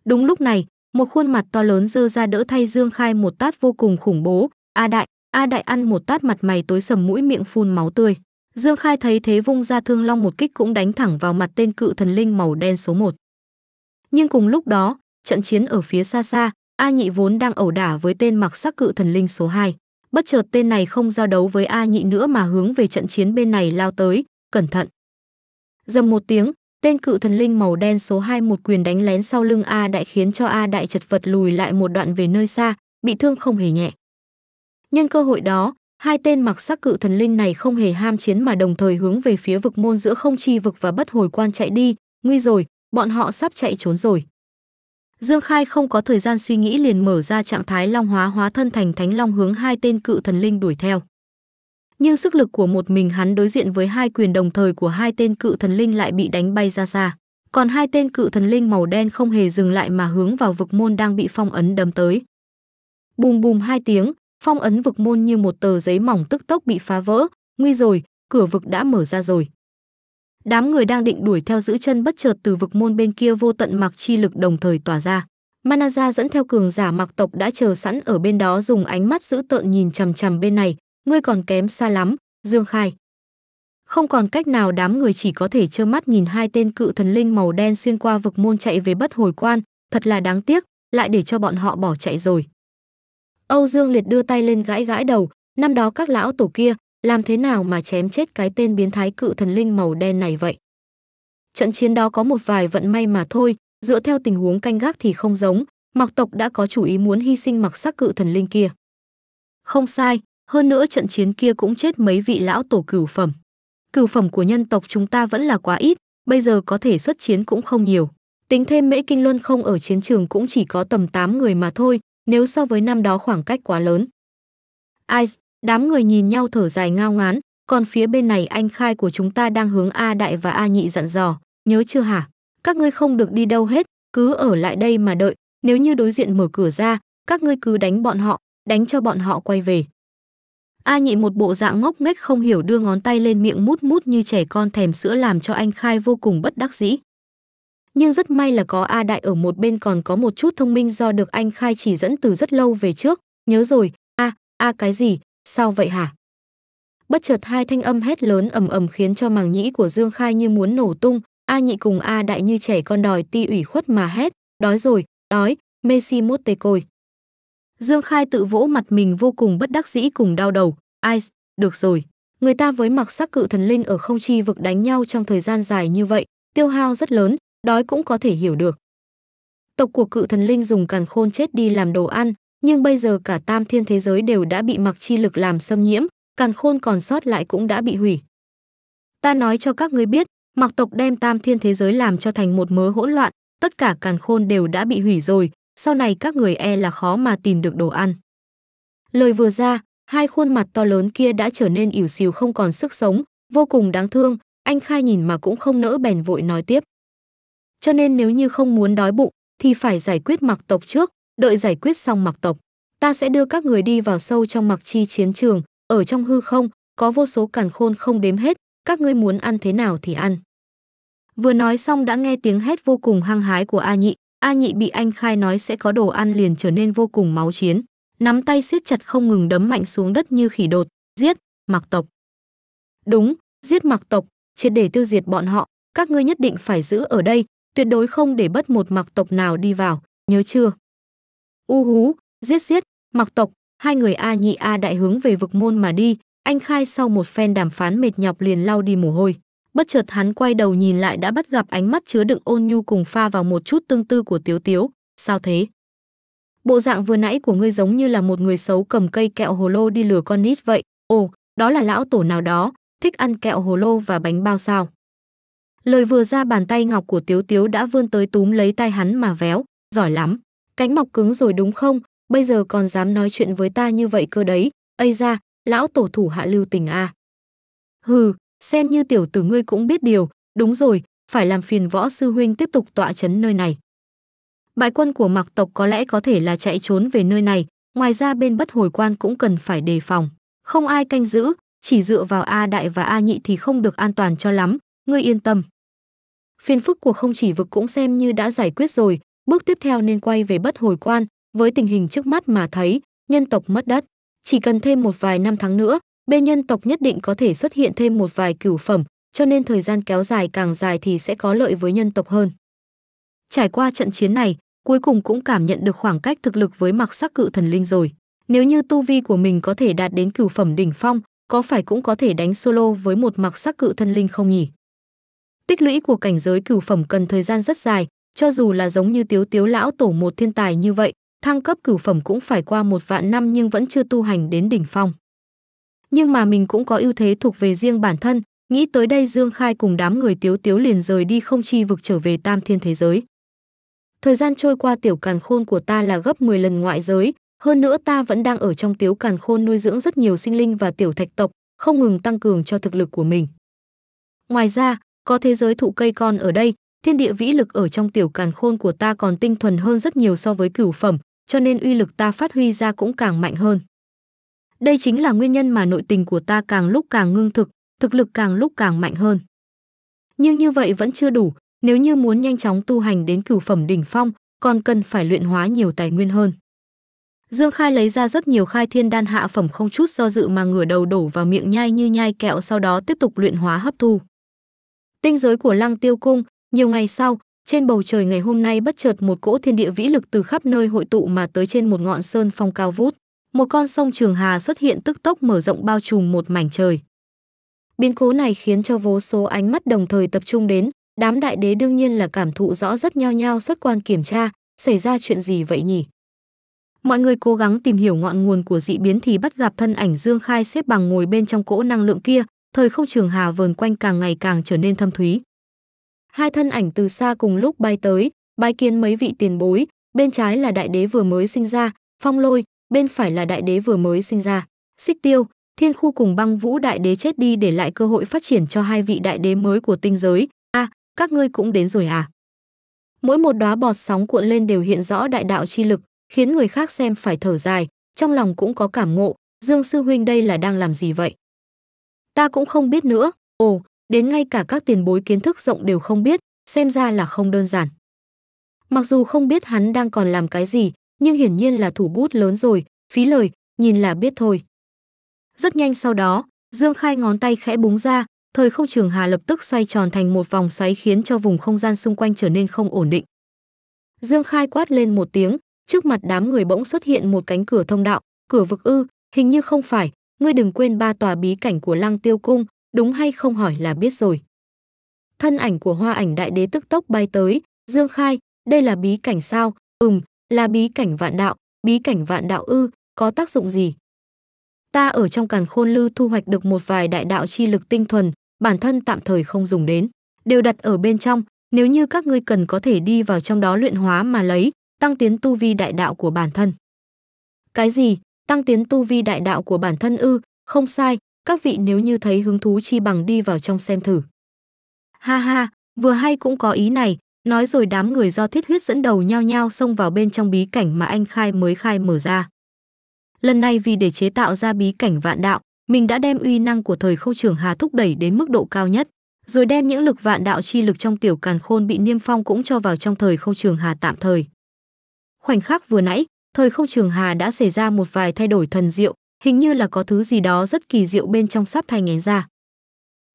Đúng lúc này, một khuôn mặt to lớn dơ ra đỡ thay Dương Khai một tát vô cùng khủng bố, "A đại, A Đại ăn một tát mặt mày tối sầm mũi miệng phun máu tươi. Dương Khai thấy thế vung ra thương long một kích cũng đánh thẳng vào mặt tên cự thần linh màu đen số 1. Nhưng cùng lúc đó, trận chiến ở phía xa xa, A Nhị vốn đang ẩu đả với tên mặc sắc cự thần linh số 2. Bất chợt tên này không giao đấu với A Nhị nữa mà hướng về trận chiến bên này lao tới, cẩn thận. Dầm một tiếng, tên cự thần linh màu đen số 2 một quyền đánh lén sau lưng A Đại khiến cho A Đại chật vật lùi lại một đoạn về nơi xa, bị thương không hề nhẹ. Nhân cơ hội đó, hai tên mặc sắc cự thần linh này không hề ham chiến mà đồng thời hướng về phía vực môn giữa không chi vực và bất hồi quan chạy đi, nguy rồi, bọn họ sắp chạy trốn rồi. Dương Khai không có thời gian suy nghĩ liền mở ra trạng thái long hóa hóa thân thành thánh long hướng hai tên cự thần linh đuổi theo. Nhưng sức lực của một mình hắn đối diện với hai quyền đồng thời của hai tên cự thần linh lại bị đánh bay ra xa. Còn hai tên cự thần linh màu đen không hề dừng lại mà hướng vào vực môn đang bị phong ấn đấm tới. Bùm bùm hai tiếng, Phong ấn vực môn như một tờ giấy mỏng tức tốc bị phá vỡ, nguy rồi, cửa vực đã mở ra rồi. Đám người đang định đuổi theo giữ chân bất chợt từ vực môn bên kia vô tận mặc chi lực đồng thời tỏa ra. Manaza dẫn theo cường giả mặc tộc đã chờ sẵn ở bên đó dùng ánh mắt dữ tợn nhìn chằm chằm bên này, ngươi còn kém xa lắm, Dương Khai. Không còn cách nào đám người chỉ có thể trơ mắt nhìn hai tên cự thần linh màu đen xuyên qua vực môn chạy về bất hồi quan, thật là đáng tiếc, lại để cho bọn họ bỏ chạy rồi. Âu Dương Liệt đưa tay lên gãi gãi đầu, năm đó các lão tổ kia làm thế nào mà chém chết cái tên biến thái cự thần linh màu đen này vậy? Trận chiến đó có một vài vận may mà thôi, dựa theo tình huống canh gác thì không giống, Mặc tộc đã có chủ ý muốn hy sinh mặc sắc cự thần linh kia. Không sai, hơn nữa trận chiến kia cũng chết mấy vị lão tổ cửu phẩm. Cửu phẩm của nhân tộc chúng ta vẫn là quá ít, bây giờ có thể xuất chiến cũng không nhiều. Tính thêm Mễ Kinh Luân không ở chiến trường cũng chỉ có tầm 8 người mà thôi, nếu so với năm đó khoảng cách quá lớn. Ai, đám người nhìn nhau thở dài ngao ngán, còn phía bên này anh khai của chúng ta đang hướng A Đại và A Nhị dặn dò, nhớ chưa hả? Các ngươi không được đi đâu hết, cứ ở lại đây mà đợi, nếu như đối diện mở cửa ra, các ngươi cứ đánh bọn họ, đánh cho bọn họ quay về. A Nhị một bộ dạng ngốc nghếch không hiểu đưa ngón tay lên miệng mút mút như trẻ con thèm sữa làm cho anh khai vô cùng bất đắc dĩ nhưng rất may là có A Đại ở một bên còn có một chút thông minh do được anh Khai chỉ dẫn từ rất lâu về trước, nhớ rồi, a, a cái gì, sao vậy hả? Bất chợt hai thanh âm hét lớn ầm ầm khiến cho màng nhĩ của Dương Khai như muốn nổ tung, A Nhị cùng A Đại như trẻ con đòi ti ủy khuất mà hét, đói rồi, đói, Messi mốt tê côi. Dương Khai tự vỗ mặt mình vô cùng bất đắc dĩ cùng đau đầu, ai, được rồi. Người ta với mặc sắc cự thần linh ở không chi vực đánh nhau trong thời gian dài như vậy, tiêu hao rất lớn, đói cũng có thể hiểu được. Tộc của cự thần linh dùng càn khôn chết đi làm đồ ăn, nhưng bây giờ cả tam thiên thế giới đều đã bị mặc chi lực làm xâm nhiễm, càn khôn còn sót lại cũng đã bị hủy. Ta nói cho các ngươi biết, mặc tộc đem tam thiên thế giới làm cho thành một mớ hỗn loạn, tất cả càn khôn đều đã bị hủy rồi, sau này các người e là khó mà tìm được đồ ăn. Lời vừa ra, hai khuôn mặt to lớn kia đã trở nên ỉu xìu không còn sức sống, vô cùng đáng thương, anh Khai nhìn mà cũng không nỡ bèn vội nói tiếp cho nên nếu như không muốn đói bụng thì phải giải quyết mặc tộc trước, đợi giải quyết xong mặc tộc. Ta sẽ đưa các người đi vào sâu trong mặc chi chiến trường, ở trong hư không, có vô số càn khôn không đếm hết, các ngươi muốn ăn thế nào thì ăn. Vừa nói xong đã nghe tiếng hét vô cùng hăng hái của A Nhị, A Nhị bị anh Khai nói sẽ có đồ ăn liền trở nên vô cùng máu chiến, nắm tay siết chặt không ngừng đấm mạnh xuống đất như khỉ đột, giết, mặc tộc. Đúng, giết mặc tộc, triệt để tiêu diệt bọn họ, các ngươi nhất định phải giữ ở đây, tuyệt đối không để bất một mặc tộc nào đi vào, nhớ chưa? U hú, giết giết, mặc tộc, hai người A nhị A đại hướng về vực môn mà đi, anh khai sau một phen đàm phán mệt nhọc liền lau đi mồ hôi. Bất chợt hắn quay đầu nhìn lại đã bắt gặp ánh mắt chứa đựng ôn nhu cùng pha vào một chút tương tư của Tiếu Tiếu. Sao thế? Bộ dạng vừa nãy của ngươi giống như là một người xấu cầm cây kẹo hồ lô đi lừa con nít vậy. Ồ, đó là lão tổ nào đó, thích ăn kẹo hồ lô và bánh bao sao? Lời vừa ra bàn tay ngọc của Tiếu Tiếu đã vươn tới túm lấy tay hắn mà véo, giỏi lắm. Cánh mọc cứng rồi đúng không, bây giờ còn dám nói chuyện với ta như vậy cơ đấy, ây ra, lão tổ thủ hạ lưu tình à. Hừ, xem như tiểu tử ngươi cũng biết điều, đúng rồi, phải làm phiền võ sư huynh tiếp tục tọa chấn nơi này. Bại quân của mặc tộc có lẽ có thể là chạy trốn về nơi này, ngoài ra bên bất hồi quan cũng cần phải đề phòng. Không ai canh giữ, chỉ dựa vào A Đại và A Nhị thì không được an toàn cho lắm, ngươi yên tâm phiền phức của không chỉ vực cũng xem như đã giải quyết rồi, bước tiếp theo nên quay về bất hồi quan, với tình hình trước mắt mà thấy, nhân tộc mất đất. Chỉ cần thêm một vài năm tháng nữa, bên nhân tộc nhất định có thể xuất hiện thêm một vài cửu phẩm, cho nên thời gian kéo dài càng dài thì sẽ có lợi với nhân tộc hơn. Trải qua trận chiến này, cuối cùng cũng cảm nhận được khoảng cách thực lực với mặc sắc cự thần linh rồi. Nếu như tu vi của mình có thể đạt đến cửu phẩm đỉnh phong, có phải cũng có thể đánh solo với một mặc sắc cự thần linh không nhỉ? Tích lũy của cảnh giới cửu phẩm cần thời gian rất dài, cho dù là giống như Tiếu Tiếu lão tổ một thiên tài như vậy, thăng cấp cửu phẩm cũng phải qua một vạn năm nhưng vẫn chưa tu hành đến đỉnh phong. Nhưng mà mình cũng có ưu thế thuộc về riêng bản thân, nghĩ tới đây Dương Khai cùng đám người Tiếu Tiếu liền rời đi không chi vực trở về tam thiên thế giới. Thời gian trôi qua tiểu càn khôn của ta là gấp 10 lần ngoại giới, hơn nữa ta vẫn đang ở trong tiếu càn khôn nuôi dưỡng rất nhiều sinh linh và tiểu thạch tộc, không ngừng tăng cường cho thực lực của mình. Ngoài ra, có thế giới thụ cây con ở đây, thiên địa vĩ lực ở trong tiểu càn khôn của ta còn tinh thuần hơn rất nhiều so với cửu phẩm, cho nên uy lực ta phát huy ra cũng càng mạnh hơn. Đây chính là nguyên nhân mà nội tình của ta càng lúc càng ngưng thực, thực lực càng lúc càng mạnh hơn. Nhưng như vậy vẫn chưa đủ, nếu như muốn nhanh chóng tu hành đến cửu phẩm đỉnh phong, còn cần phải luyện hóa nhiều tài nguyên hơn. Dương Khai lấy ra rất nhiều khai thiên đan hạ phẩm không chút do dự mà ngửa đầu đổ vào miệng nhai như nhai kẹo sau đó tiếp tục luyện hóa hấp thu. Tinh giới của Lăng Tiêu cung, nhiều ngày sau, trên bầu trời ngày hôm nay bất chợt một cỗ thiên địa vĩ lực từ khắp nơi hội tụ mà tới trên một ngọn sơn phong cao vút. Một con sông Trường Hà xuất hiện tức tốc mở rộng bao trùm một mảnh trời. Biến cố này khiến cho vô số ánh mắt đồng thời tập trung đến, đám đại đế đương nhiên là cảm thụ rõ rất nhao nhao xuất quan kiểm tra, xảy ra chuyện gì vậy nhỉ? Mọi người cố gắng tìm hiểu ngọn nguồn của dị biến thì bắt gặp thân ảnh Dương Khai xếp bằng ngồi bên trong cỗ năng lượng kia, thời không trường hà vờn quanh càng ngày càng trở nên thâm thúy. Hai thân ảnh từ xa cùng lúc bay tới, bái kiến mấy vị tiền bối, bên trái là đại đế vừa mới sinh ra, phong lôi, bên phải là đại đế vừa mới sinh ra, xích tiêu, thiên khu cùng băng vũ đại đế chết đi để lại cơ hội phát triển cho hai vị đại đế mới của tinh giới. a à, các ngươi cũng đến rồi à? Mỗi một đóa bọt sóng cuộn lên đều hiện rõ đại đạo chi lực, khiến người khác xem phải thở dài, trong lòng cũng có cảm ngộ, Dương Sư Huynh đây là đang làm gì vậy? ta cũng không biết nữa ồ đến ngay cả các tiền bối kiến thức rộng đều không biết xem ra là không đơn giản mặc dù không biết hắn đang còn làm cái gì nhưng hiển nhiên là thủ bút lớn rồi phí lời nhìn là biết thôi rất nhanh sau đó dương khai ngón tay khẽ búng ra thời không trường hà lập tức xoay tròn thành một vòng xoáy khiến cho vùng không gian xung quanh trở nên không ổn định dương khai quát lên một tiếng trước mặt đám người bỗng xuất hiện một cánh cửa thông đạo cửa vực ư hình như không phải ngươi đừng quên ba tòa bí cảnh của lăng tiêu cung, đúng hay không hỏi là biết rồi. Thân ảnh của hoa ảnh đại đế tức tốc bay tới, Dương Khai, đây là bí cảnh sao, ừm, là bí cảnh vạn đạo, bí cảnh vạn đạo ư, có tác dụng gì? Ta ở trong càn khôn lư thu hoạch được một vài đại đạo chi lực tinh thuần, bản thân tạm thời không dùng đến, đều đặt ở bên trong, nếu như các ngươi cần có thể đi vào trong đó luyện hóa mà lấy, tăng tiến tu vi đại đạo của bản thân. Cái gì? tăng tiến tu vi đại đạo của bản thân ư, không sai, các vị nếu như thấy hứng thú chi bằng đi vào trong xem thử. Ha ha, vừa hay cũng có ý này, nói rồi đám người do thiết huyết dẫn đầu nhao nhau xông vào bên trong bí cảnh mà anh khai mới khai mở ra. Lần này vì để chế tạo ra bí cảnh vạn đạo, mình đã đem uy năng của thời khâu trưởng Hà thúc đẩy đến mức độ cao nhất, rồi đem những lực vạn đạo chi lực trong tiểu càn khôn bị niêm phong cũng cho vào trong thời khâu trường Hà tạm thời. Khoảnh khắc vừa nãy, thời không trường hà đã xảy ra một vài thay đổi thần diệu, hình như là có thứ gì đó rất kỳ diệu bên trong sắp thay ngén ra.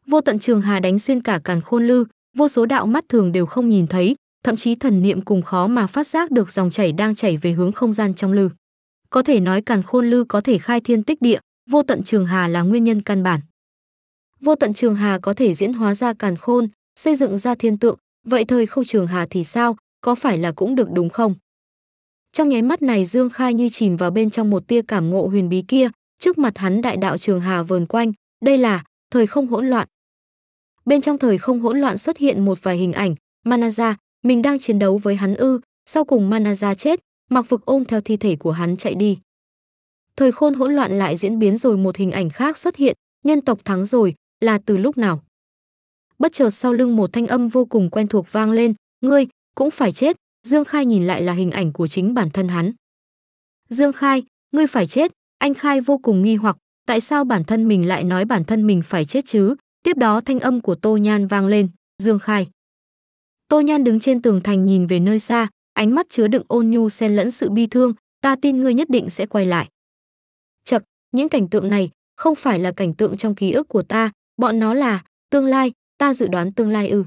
Vô tận trường hà đánh xuyên cả càn khôn lư, vô số đạo mắt thường đều không nhìn thấy, thậm chí thần niệm cùng khó mà phát giác được dòng chảy đang chảy về hướng không gian trong lư. Có thể nói càn khôn lư có thể khai thiên tích địa, vô tận trường hà là nguyên nhân căn bản. Vô tận trường hà có thể diễn hóa ra càn khôn, xây dựng ra thiên tượng, vậy thời không trường hà thì sao, có phải là cũng được đúng không? Trong nháy mắt này Dương Khai như chìm vào bên trong một tia cảm ngộ huyền bí kia, trước mặt hắn đại đạo trường hà vờn quanh, đây là thời không hỗn loạn. Bên trong thời không hỗn loạn xuất hiện một vài hình ảnh, Manaza, mình đang chiến đấu với hắn ư, sau cùng Manaza chết, mặc phục ôm theo thi thể của hắn chạy đi. Thời khôn hỗn loạn lại diễn biến rồi một hình ảnh khác xuất hiện, nhân tộc thắng rồi, là từ lúc nào? Bất chợt sau lưng một thanh âm vô cùng quen thuộc vang lên, ngươi cũng phải chết, Dương Khai nhìn lại là hình ảnh của chính bản thân hắn. Dương Khai, ngươi phải chết, anh Khai vô cùng nghi hoặc, tại sao bản thân mình lại nói bản thân mình phải chết chứ? Tiếp đó thanh âm của Tô Nhan vang lên, Dương Khai. Tô Nhan đứng trên tường thành nhìn về nơi xa, ánh mắt chứa đựng ôn nhu xen lẫn sự bi thương, ta tin ngươi nhất định sẽ quay lại. Chậc, những cảnh tượng này không phải là cảnh tượng trong ký ức của ta, bọn nó là tương lai, ta dự đoán tương lai ư.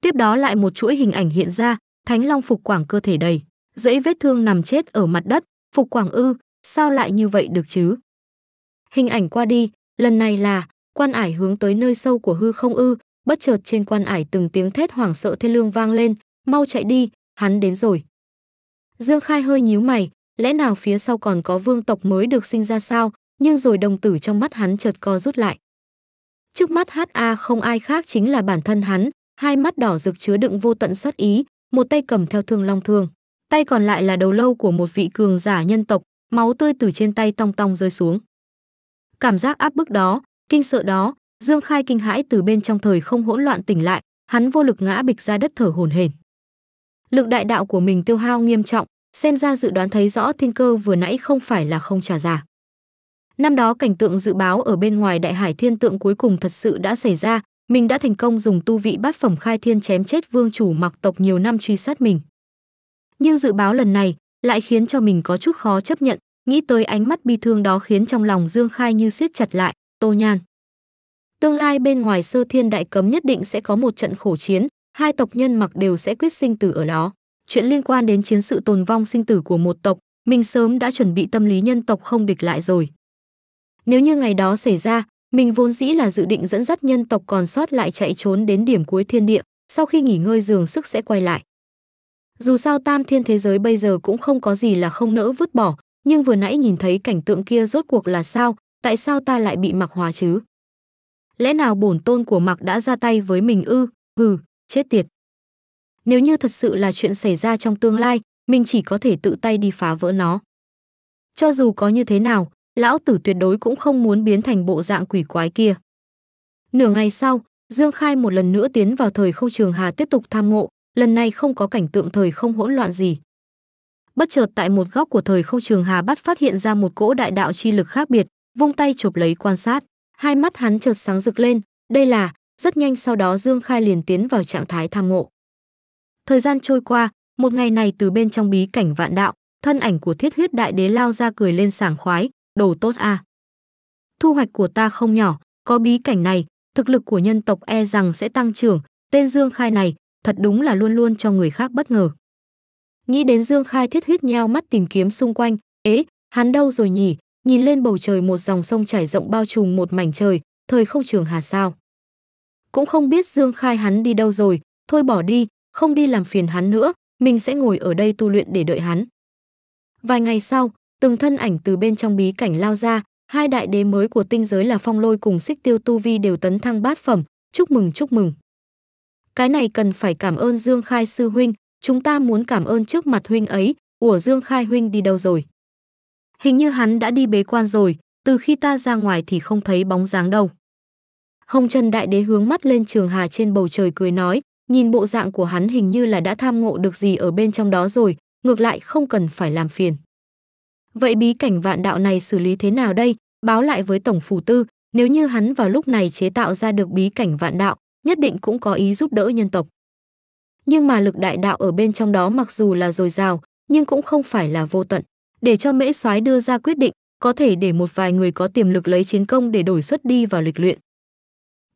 Tiếp đó lại một chuỗi hình ảnh hiện ra, Thánh Long Phục Quảng cơ thể đầy, dãy vết thương nằm chết ở mặt đất, Phục Quảng ư, sao lại như vậy được chứ? Hình ảnh qua đi, lần này là quan ải hướng tới nơi sâu của hư không ư, bất chợt trên quan ải từng tiếng thét hoảng sợ thê lương vang lên, mau chạy đi, hắn đến rồi. Dương Khai hơi nhíu mày, lẽ nào phía sau còn có vương tộc mới được sinh ra sao, nhưng rồi đồng tử trong mắt hắn chợt co rút lại. Trước mắt HA không ai khác chính là bản thân hắn, hai mắt đỏ rực chứa đựng vô tận sát ý, một tay cầm theo thương long thương, tay còn lại là đầu lâu của một vị cường giả nhân tộc, máu tươi từ trên tay tong tong rơi xuống. Cảm giác áp bức đó, kinh sợ đó, Dương Khai kinh hãi từ bên trong thời không hỗn loạn tỉnh lại, hắn vô lực ngã bịch ra đất thở hổn hển. Lực đại đạo của mình tiêu hao nghiêm trọng, xem ra dự đoán thấy rõ thiên cơ vừa nãy không phải là không trả giả. Năm đó cảnh tượng dự báo ở bên ngoài đại hải thiên tượng cuối cùng thật sự đã xảy ra, mình đã thành công dùng tu vị bát phẩm khai thiên chém chết vương chủ mặc tộc nhiều năm truy sát mình. Nhưng dự báo lần này lại khiến cho mình có chút khó chấp nhận, nghĩ tới ánh mắt bi thương đó khiến trong lòng Dương Khai như siết chặt lại, Tô Nhan. Tương lai bên ngoài sơ thiên đại cấm nhất định sẽ có một trận khổ chiến, hai tộc nhân mặc đều sẽ quyết sinh tử ở đó. Chuyện liên quan đến chiến sự tồn vong sinh tử của một tộc, mình sớm đã chuẩn bị tâm lý nhân tộc không địch lại rồi. Nếu như ngày đó xảy ra, mình vốn dĩ là dự định dẫn dắt nhân tộc còn sót lại chạy trốn đến điểm cuối thiên địa, sau khi nghỉ ngơi dường sức sẽ quay lại. Dù sao tam thiên thế giới bây giờ cũng không có gì là không nỡ vứt bỏ, nhưng vừa nãy nhìn thấy cảnh tượng kia rốt cuộc là sao, tại sao ta lại bị mặc hóa chứ? Lẽ nào bổn tôn của mặc đã ra tay với mình ư, hừ, chết tiệt. Nếu như thật sự là chuyện xảy ra trong tương lai, mình chỉ có thể tự tay đi phá vỡ nó. Cho dù có như thế nào, lão tử tuyệt đối cũng không muốn biến thành bộ dạng quỷ quái kia. Nửa ngày sau, Dương Khai một lần nữa tiến vào thời không trường hà tiếp tục tham ngộ, lần này không có cảnh tượng thời không hỗn loạn gì. Bất chợt tại một góc của thời không trường hà bắt phát hiện ra một cỗ đại đạo chi lực khác biệt, vung tay chụp lấy quan sát, hai mắt hắn chợt sáng rực lên, đây là, rất nhanh sau đó Dương Khai liền tiến vào trạng thái tham ngộ. Thời gian trôi qua, một ngày này từ bên trong bí cảnh vạn đạo, thân ảnh của thiết huyết đại đế lao ra cười lên sảng khoái, đồ tốt à. Thu hoạch của ta không nhỏ, có bí cảnh này, thực lực của nhân tộc e rằng sẽ tăng trưởng, tên Dương Khai này, thật đúng là luôn luôn cho người khác bất ngờ. Nghĩ đến Dương Khai thiết huyết nheo mắt tìm kiếm xung quanh, ế, hắn đâu rồi nhỉ, nhìn lên bầu trời một dòng sông chảy rộng bao trùm một mảnh trời, thời không trường hà sao. Cũng không biết Dương Khai hắn đi đâu rồi, thôi bỏ đi, không đi làm phiền hắn nữa, mình sẽ ngồi ở đây tu luyện để đợi hắn. Vài ngày sau, từng thân ảnh từ bên trong bí cảnh lao ra hai đại đế mới của tinh giới là phong lôi cùng xích tiêu tu vi đều tấn thăng bát phẩm chúc mừng chúc mừng cái này cần phải cảm ơn dương khai sư huynh chúng ta muốn cảm ơn trước mặt huynh ấy ủa dương khai huynh đi đâu rồi hình như hắn đã đi bế quan rồi từ khi ta ra ngoài thì không thấy bóng dáng đâu hồng trần đại đế hướng mắt lên trường hà trên bầu trời cười nói nhìn bộ dạng của hắn hình như là đã tham ngộ được gì ở bên trong đó rồi ngược lại không cần phải làm phiền Vậy bí cảnh vạn đạo này xử lý thế nào đây? Báo lại với tổng phủ tư, nếu như hắn vào lúc này chế tạo ra được bí cảnh vạn đạo, nhất định cũng có ý giúp đỡ nhân tộc. Nhưng mà lực đại đạo ở bên trong đó mặc dù là dồi dào, nhưng cũng không phải là vô tận. Để cho mễ soái đưa ra quyết định, có thể để một vài người có tiềm lực lấy chiến công để đổi xuất đi vào lịch luyện.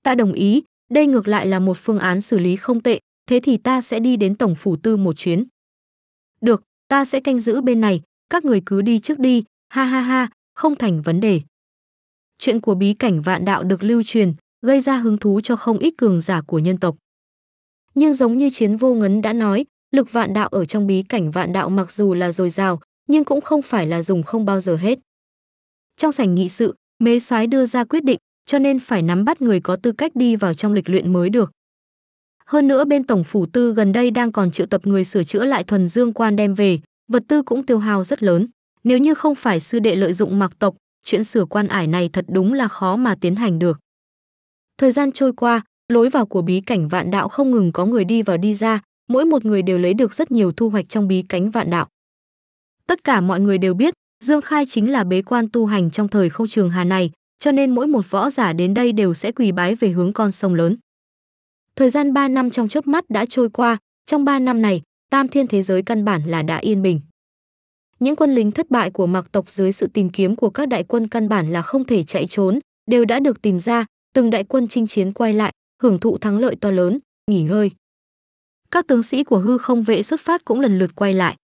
Ta đồng ý, đây ngược lại là một phương án xử lý không tệ, thế thì ta sẽ đi đến tổng phủ tư một chuyến. Được, ta sẽ canh giữ bên này, các người cứ đi trước đi, ha ha ha, không thành vấn đề. Chuyện của bí cảnh vạn đạo được lưu truyền, gây ra hứng thú cho không ít cường giả của nhân tộc. Nhưng giống như Chiến Vô Ngấn đã nói, lực vạn đạo ở trong bí cảnh vạn đạo mặc dù là dồi dào, nhưng cũng không phải là dùng không bao giờ hết. Trong sảnh nghị sự, Mế Soái đưa ra quyết định, cho nên phải nắm bắt người có tư cách đi vào trong lịch luyện mới được. Hơn nữa bên tổng phủ tư gần đây đang còn triệu tập người sửa chữa lại thuần dương quan đem về, vật tư cũng tiêu hao rất lớn. Nếu như không phải sư đệ lợi dụng mặc tộc, chuyện sửa quan ải này thật đúng là khó mà tiến hành được. Thời gian trôi qua, lối vào của bí cảnh vạn đạo không ngừng có người đi vào đi ra, mỗi một người đều lấy được rất nhiều thu hoạch trong bí cảnh vạn đạo. Tất cả mọi người đều biết, Dương Khai chính là bế quan tu hành trong thời khâu trường hà này, cho nên mỗi một võ giả đến đây đều sẽ quỳ bái về hướng con sông lớn. Thời gian 3 năm trong chớp mắt đã trôi qua, trong 3 năm này, tam thiên thế giới căn bản là đã yên bình. Những quân lính thất bại của mạc tộc dưới sự tìm kiếm của các đại quân căn bản là không thể chạy trốn, đều đã được tìm ra, từng đại quân chinh chiến quay lại, hưởng thụ thắng lợi to lớn, nghỉ ngơi. Các tướng sĩ của hư không vệ xuất phát cũng lần lượt quay lại.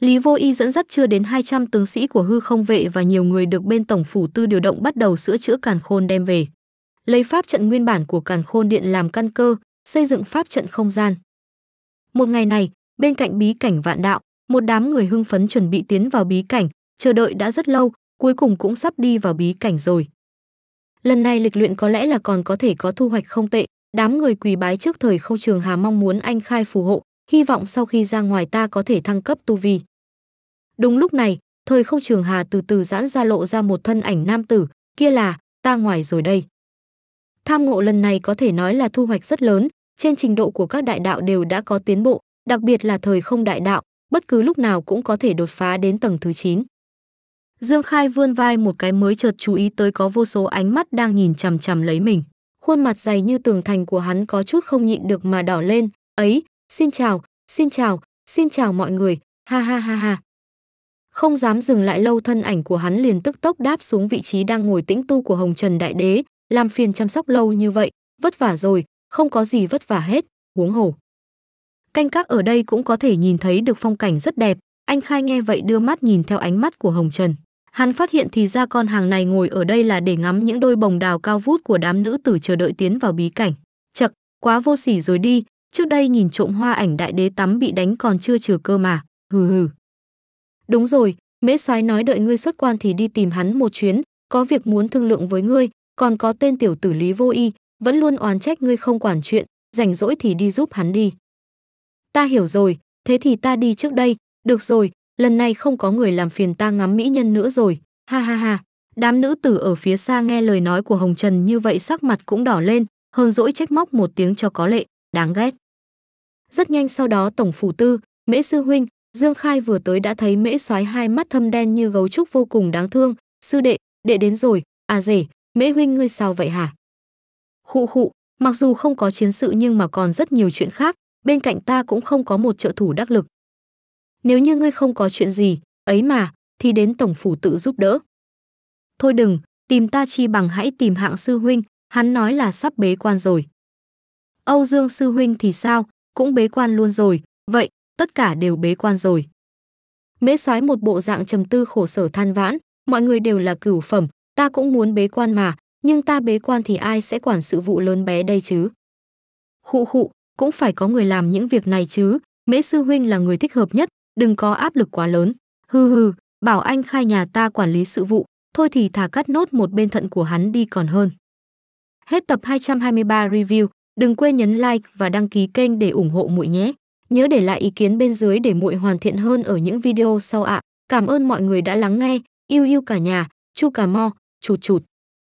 Lý Vô Y dẫn dắt chưa đến 200 tướng sĩ của hư không vệ và nhiều người được bên tổng phủ tư điều động bắt đầu sửa chữa càn khôn đem về. Lấy pháp trận nguyên bản của càn khôn điện làm căn cơ, xây dựng pháp trận không gian, một ngày này, bên cạnh bí cảnh vạn đạo, một đám người hưng phấn chuẩn bị tiến vào bí cảnh, chờ đợi đã rất lâu, cuối cùng cũng sắp đi vào bí cảnh rồi. Lần này lịch luyện có lẽ là còn có thể có thu hoạch không tệ, đám người quỳ bái trước thời khâu trường hà mong muốn anh khai phù hộ, hy vọng sau khi ra ngoài ta có thể thăng cấp tu vi. Đúng lúc này, thời không trường hà từ từ giãn ra lộ ra một thân ảnh nam tử, kia là, ta ngoài rồi đây. Tham ngộ lần này có thể nói là thu hoạch rất lớn, trên trình độ của các đại đạo đều đã có tiến bộ, đặc biệt là thời không đại đạo, bất cứ lúc nào cũng có thể đột phá đến tầng thứ 9. Dương Khai vươn vai một cái mới chợt chú ý tới có vô số ánh mắt đang nhìn chằm chằm lấy mình. Khuôn mặt dày như tường thành của hắn có chút không nhịn được mà đỏ lên. Ấy, xin chào, xin chào, xin chào mọi người, ha ha ha ha. Không dám dừng lại lâu thân ảnh của hắn liền tức tốc đáp xuống vị trí đang ngồi tĩnh tu của Hồng Trần Đại Đế, làm phiền chăm sóc lâu như vậy, vất vả rồi, không có gì vất vả hết, huống hồ. Canh các ở đây cũng có thể nhìn thấy được phong cảnh rất đẹp, anh Khai nghe vậy đưa mắt nhìn theo ánh mắt của Hồng Trần. Hắn phát hiện thì ra con hàng này ngồi ở đây là để ngắm những đôi bồng đào cao vút của đám nữ tử chờ đợi tiến vào bí cảnh. Chậc, quá vô sỉ rồi đi, trước đây nhìn trộm hoa ảnh đại đế tắm bị đánh còn chưa trừ cơ mà, hừ hừ. Đúng rồi, mễ soái nói đợi ngươi xuất quan thì đi tìm hắn một chuyến, có việc muốn thương lượng với ngươi, còn có tên tiểu tử Lý Vô Y, vẫn luôn oán trách ngươi không quản chuyện, rảnh rỗi thì đi giúp hắn đi. Ta hiểu rồi, thế thì ta đi trước đây, được rồi, lần này không có người làm phiền ta ngắm mỹ nhân nữa rồi, ha ha ha. Đám nữ tử ở phía xa nghe lời nói của Hồng Trần như vậy sắc mặt cũng đỏ lên, hơn dỗi trách móc một tiếng cho có lệ, đáng ghét. Rất nhanh sau đó Tổng Phủ Tư, Mễ Sư Huynh, Dương Khai vừa tới đã thấy Mễ soái hai mắt thâm đen như gấu trúc vô cùng đáng thương, sư đệ, đệ đến rồi, à rể, Mễ Huynh ngươi sao vậy hả? Khụ khụ, mặc dù không có chiến sự nhưng mà còn rất nhiều chuyện khác, bên cạnh ta cũng không có một trợ thủ đắc lực. Nếu như ngươi không có chuyện gì, ấy mà, thì đến tổng phủ tự giúp đỡ. Thôi đừng, tìm ta chi bằng hãy tìm hạng sư huynh, hắn nói là sắp bế quan rồi. Âu Dương sư huynh thì sao, cũng bế quan luôn rồi, vậy, tất cả đều bế quan rồi. Mễ soái một bộ dạng trầm tư khổ sở than vãn, mọi người đều là cửu phẩm, ta cũng muốn bế quan mà, nhưng ta bế quan thì ai sẽ quản sự vụ lớn bé đây chứ? Khụ khụ, cũng phải có người làm những việc này chứ, Mễ sư huynh là người thích hợp nhất, đừng có áp lực quá lớn. Hừ hừ, bảo anh khai nhà ta quản lý sự vụ, thôi thì thả cắt nốt một bên thận của hắn đi còn hơn. Hết tập 223 review, đừng quên nhấn like và đăng ký kênh để ủng hộ muội nhé. Nhớ để lại ý kiến bên dưới để muội hoàn thiện hơn ở những video sau ạ. À. Cảm ơn mọi người đã lắng nghe, yêu yêu cả nhà, chu cà mo, chụt chụt.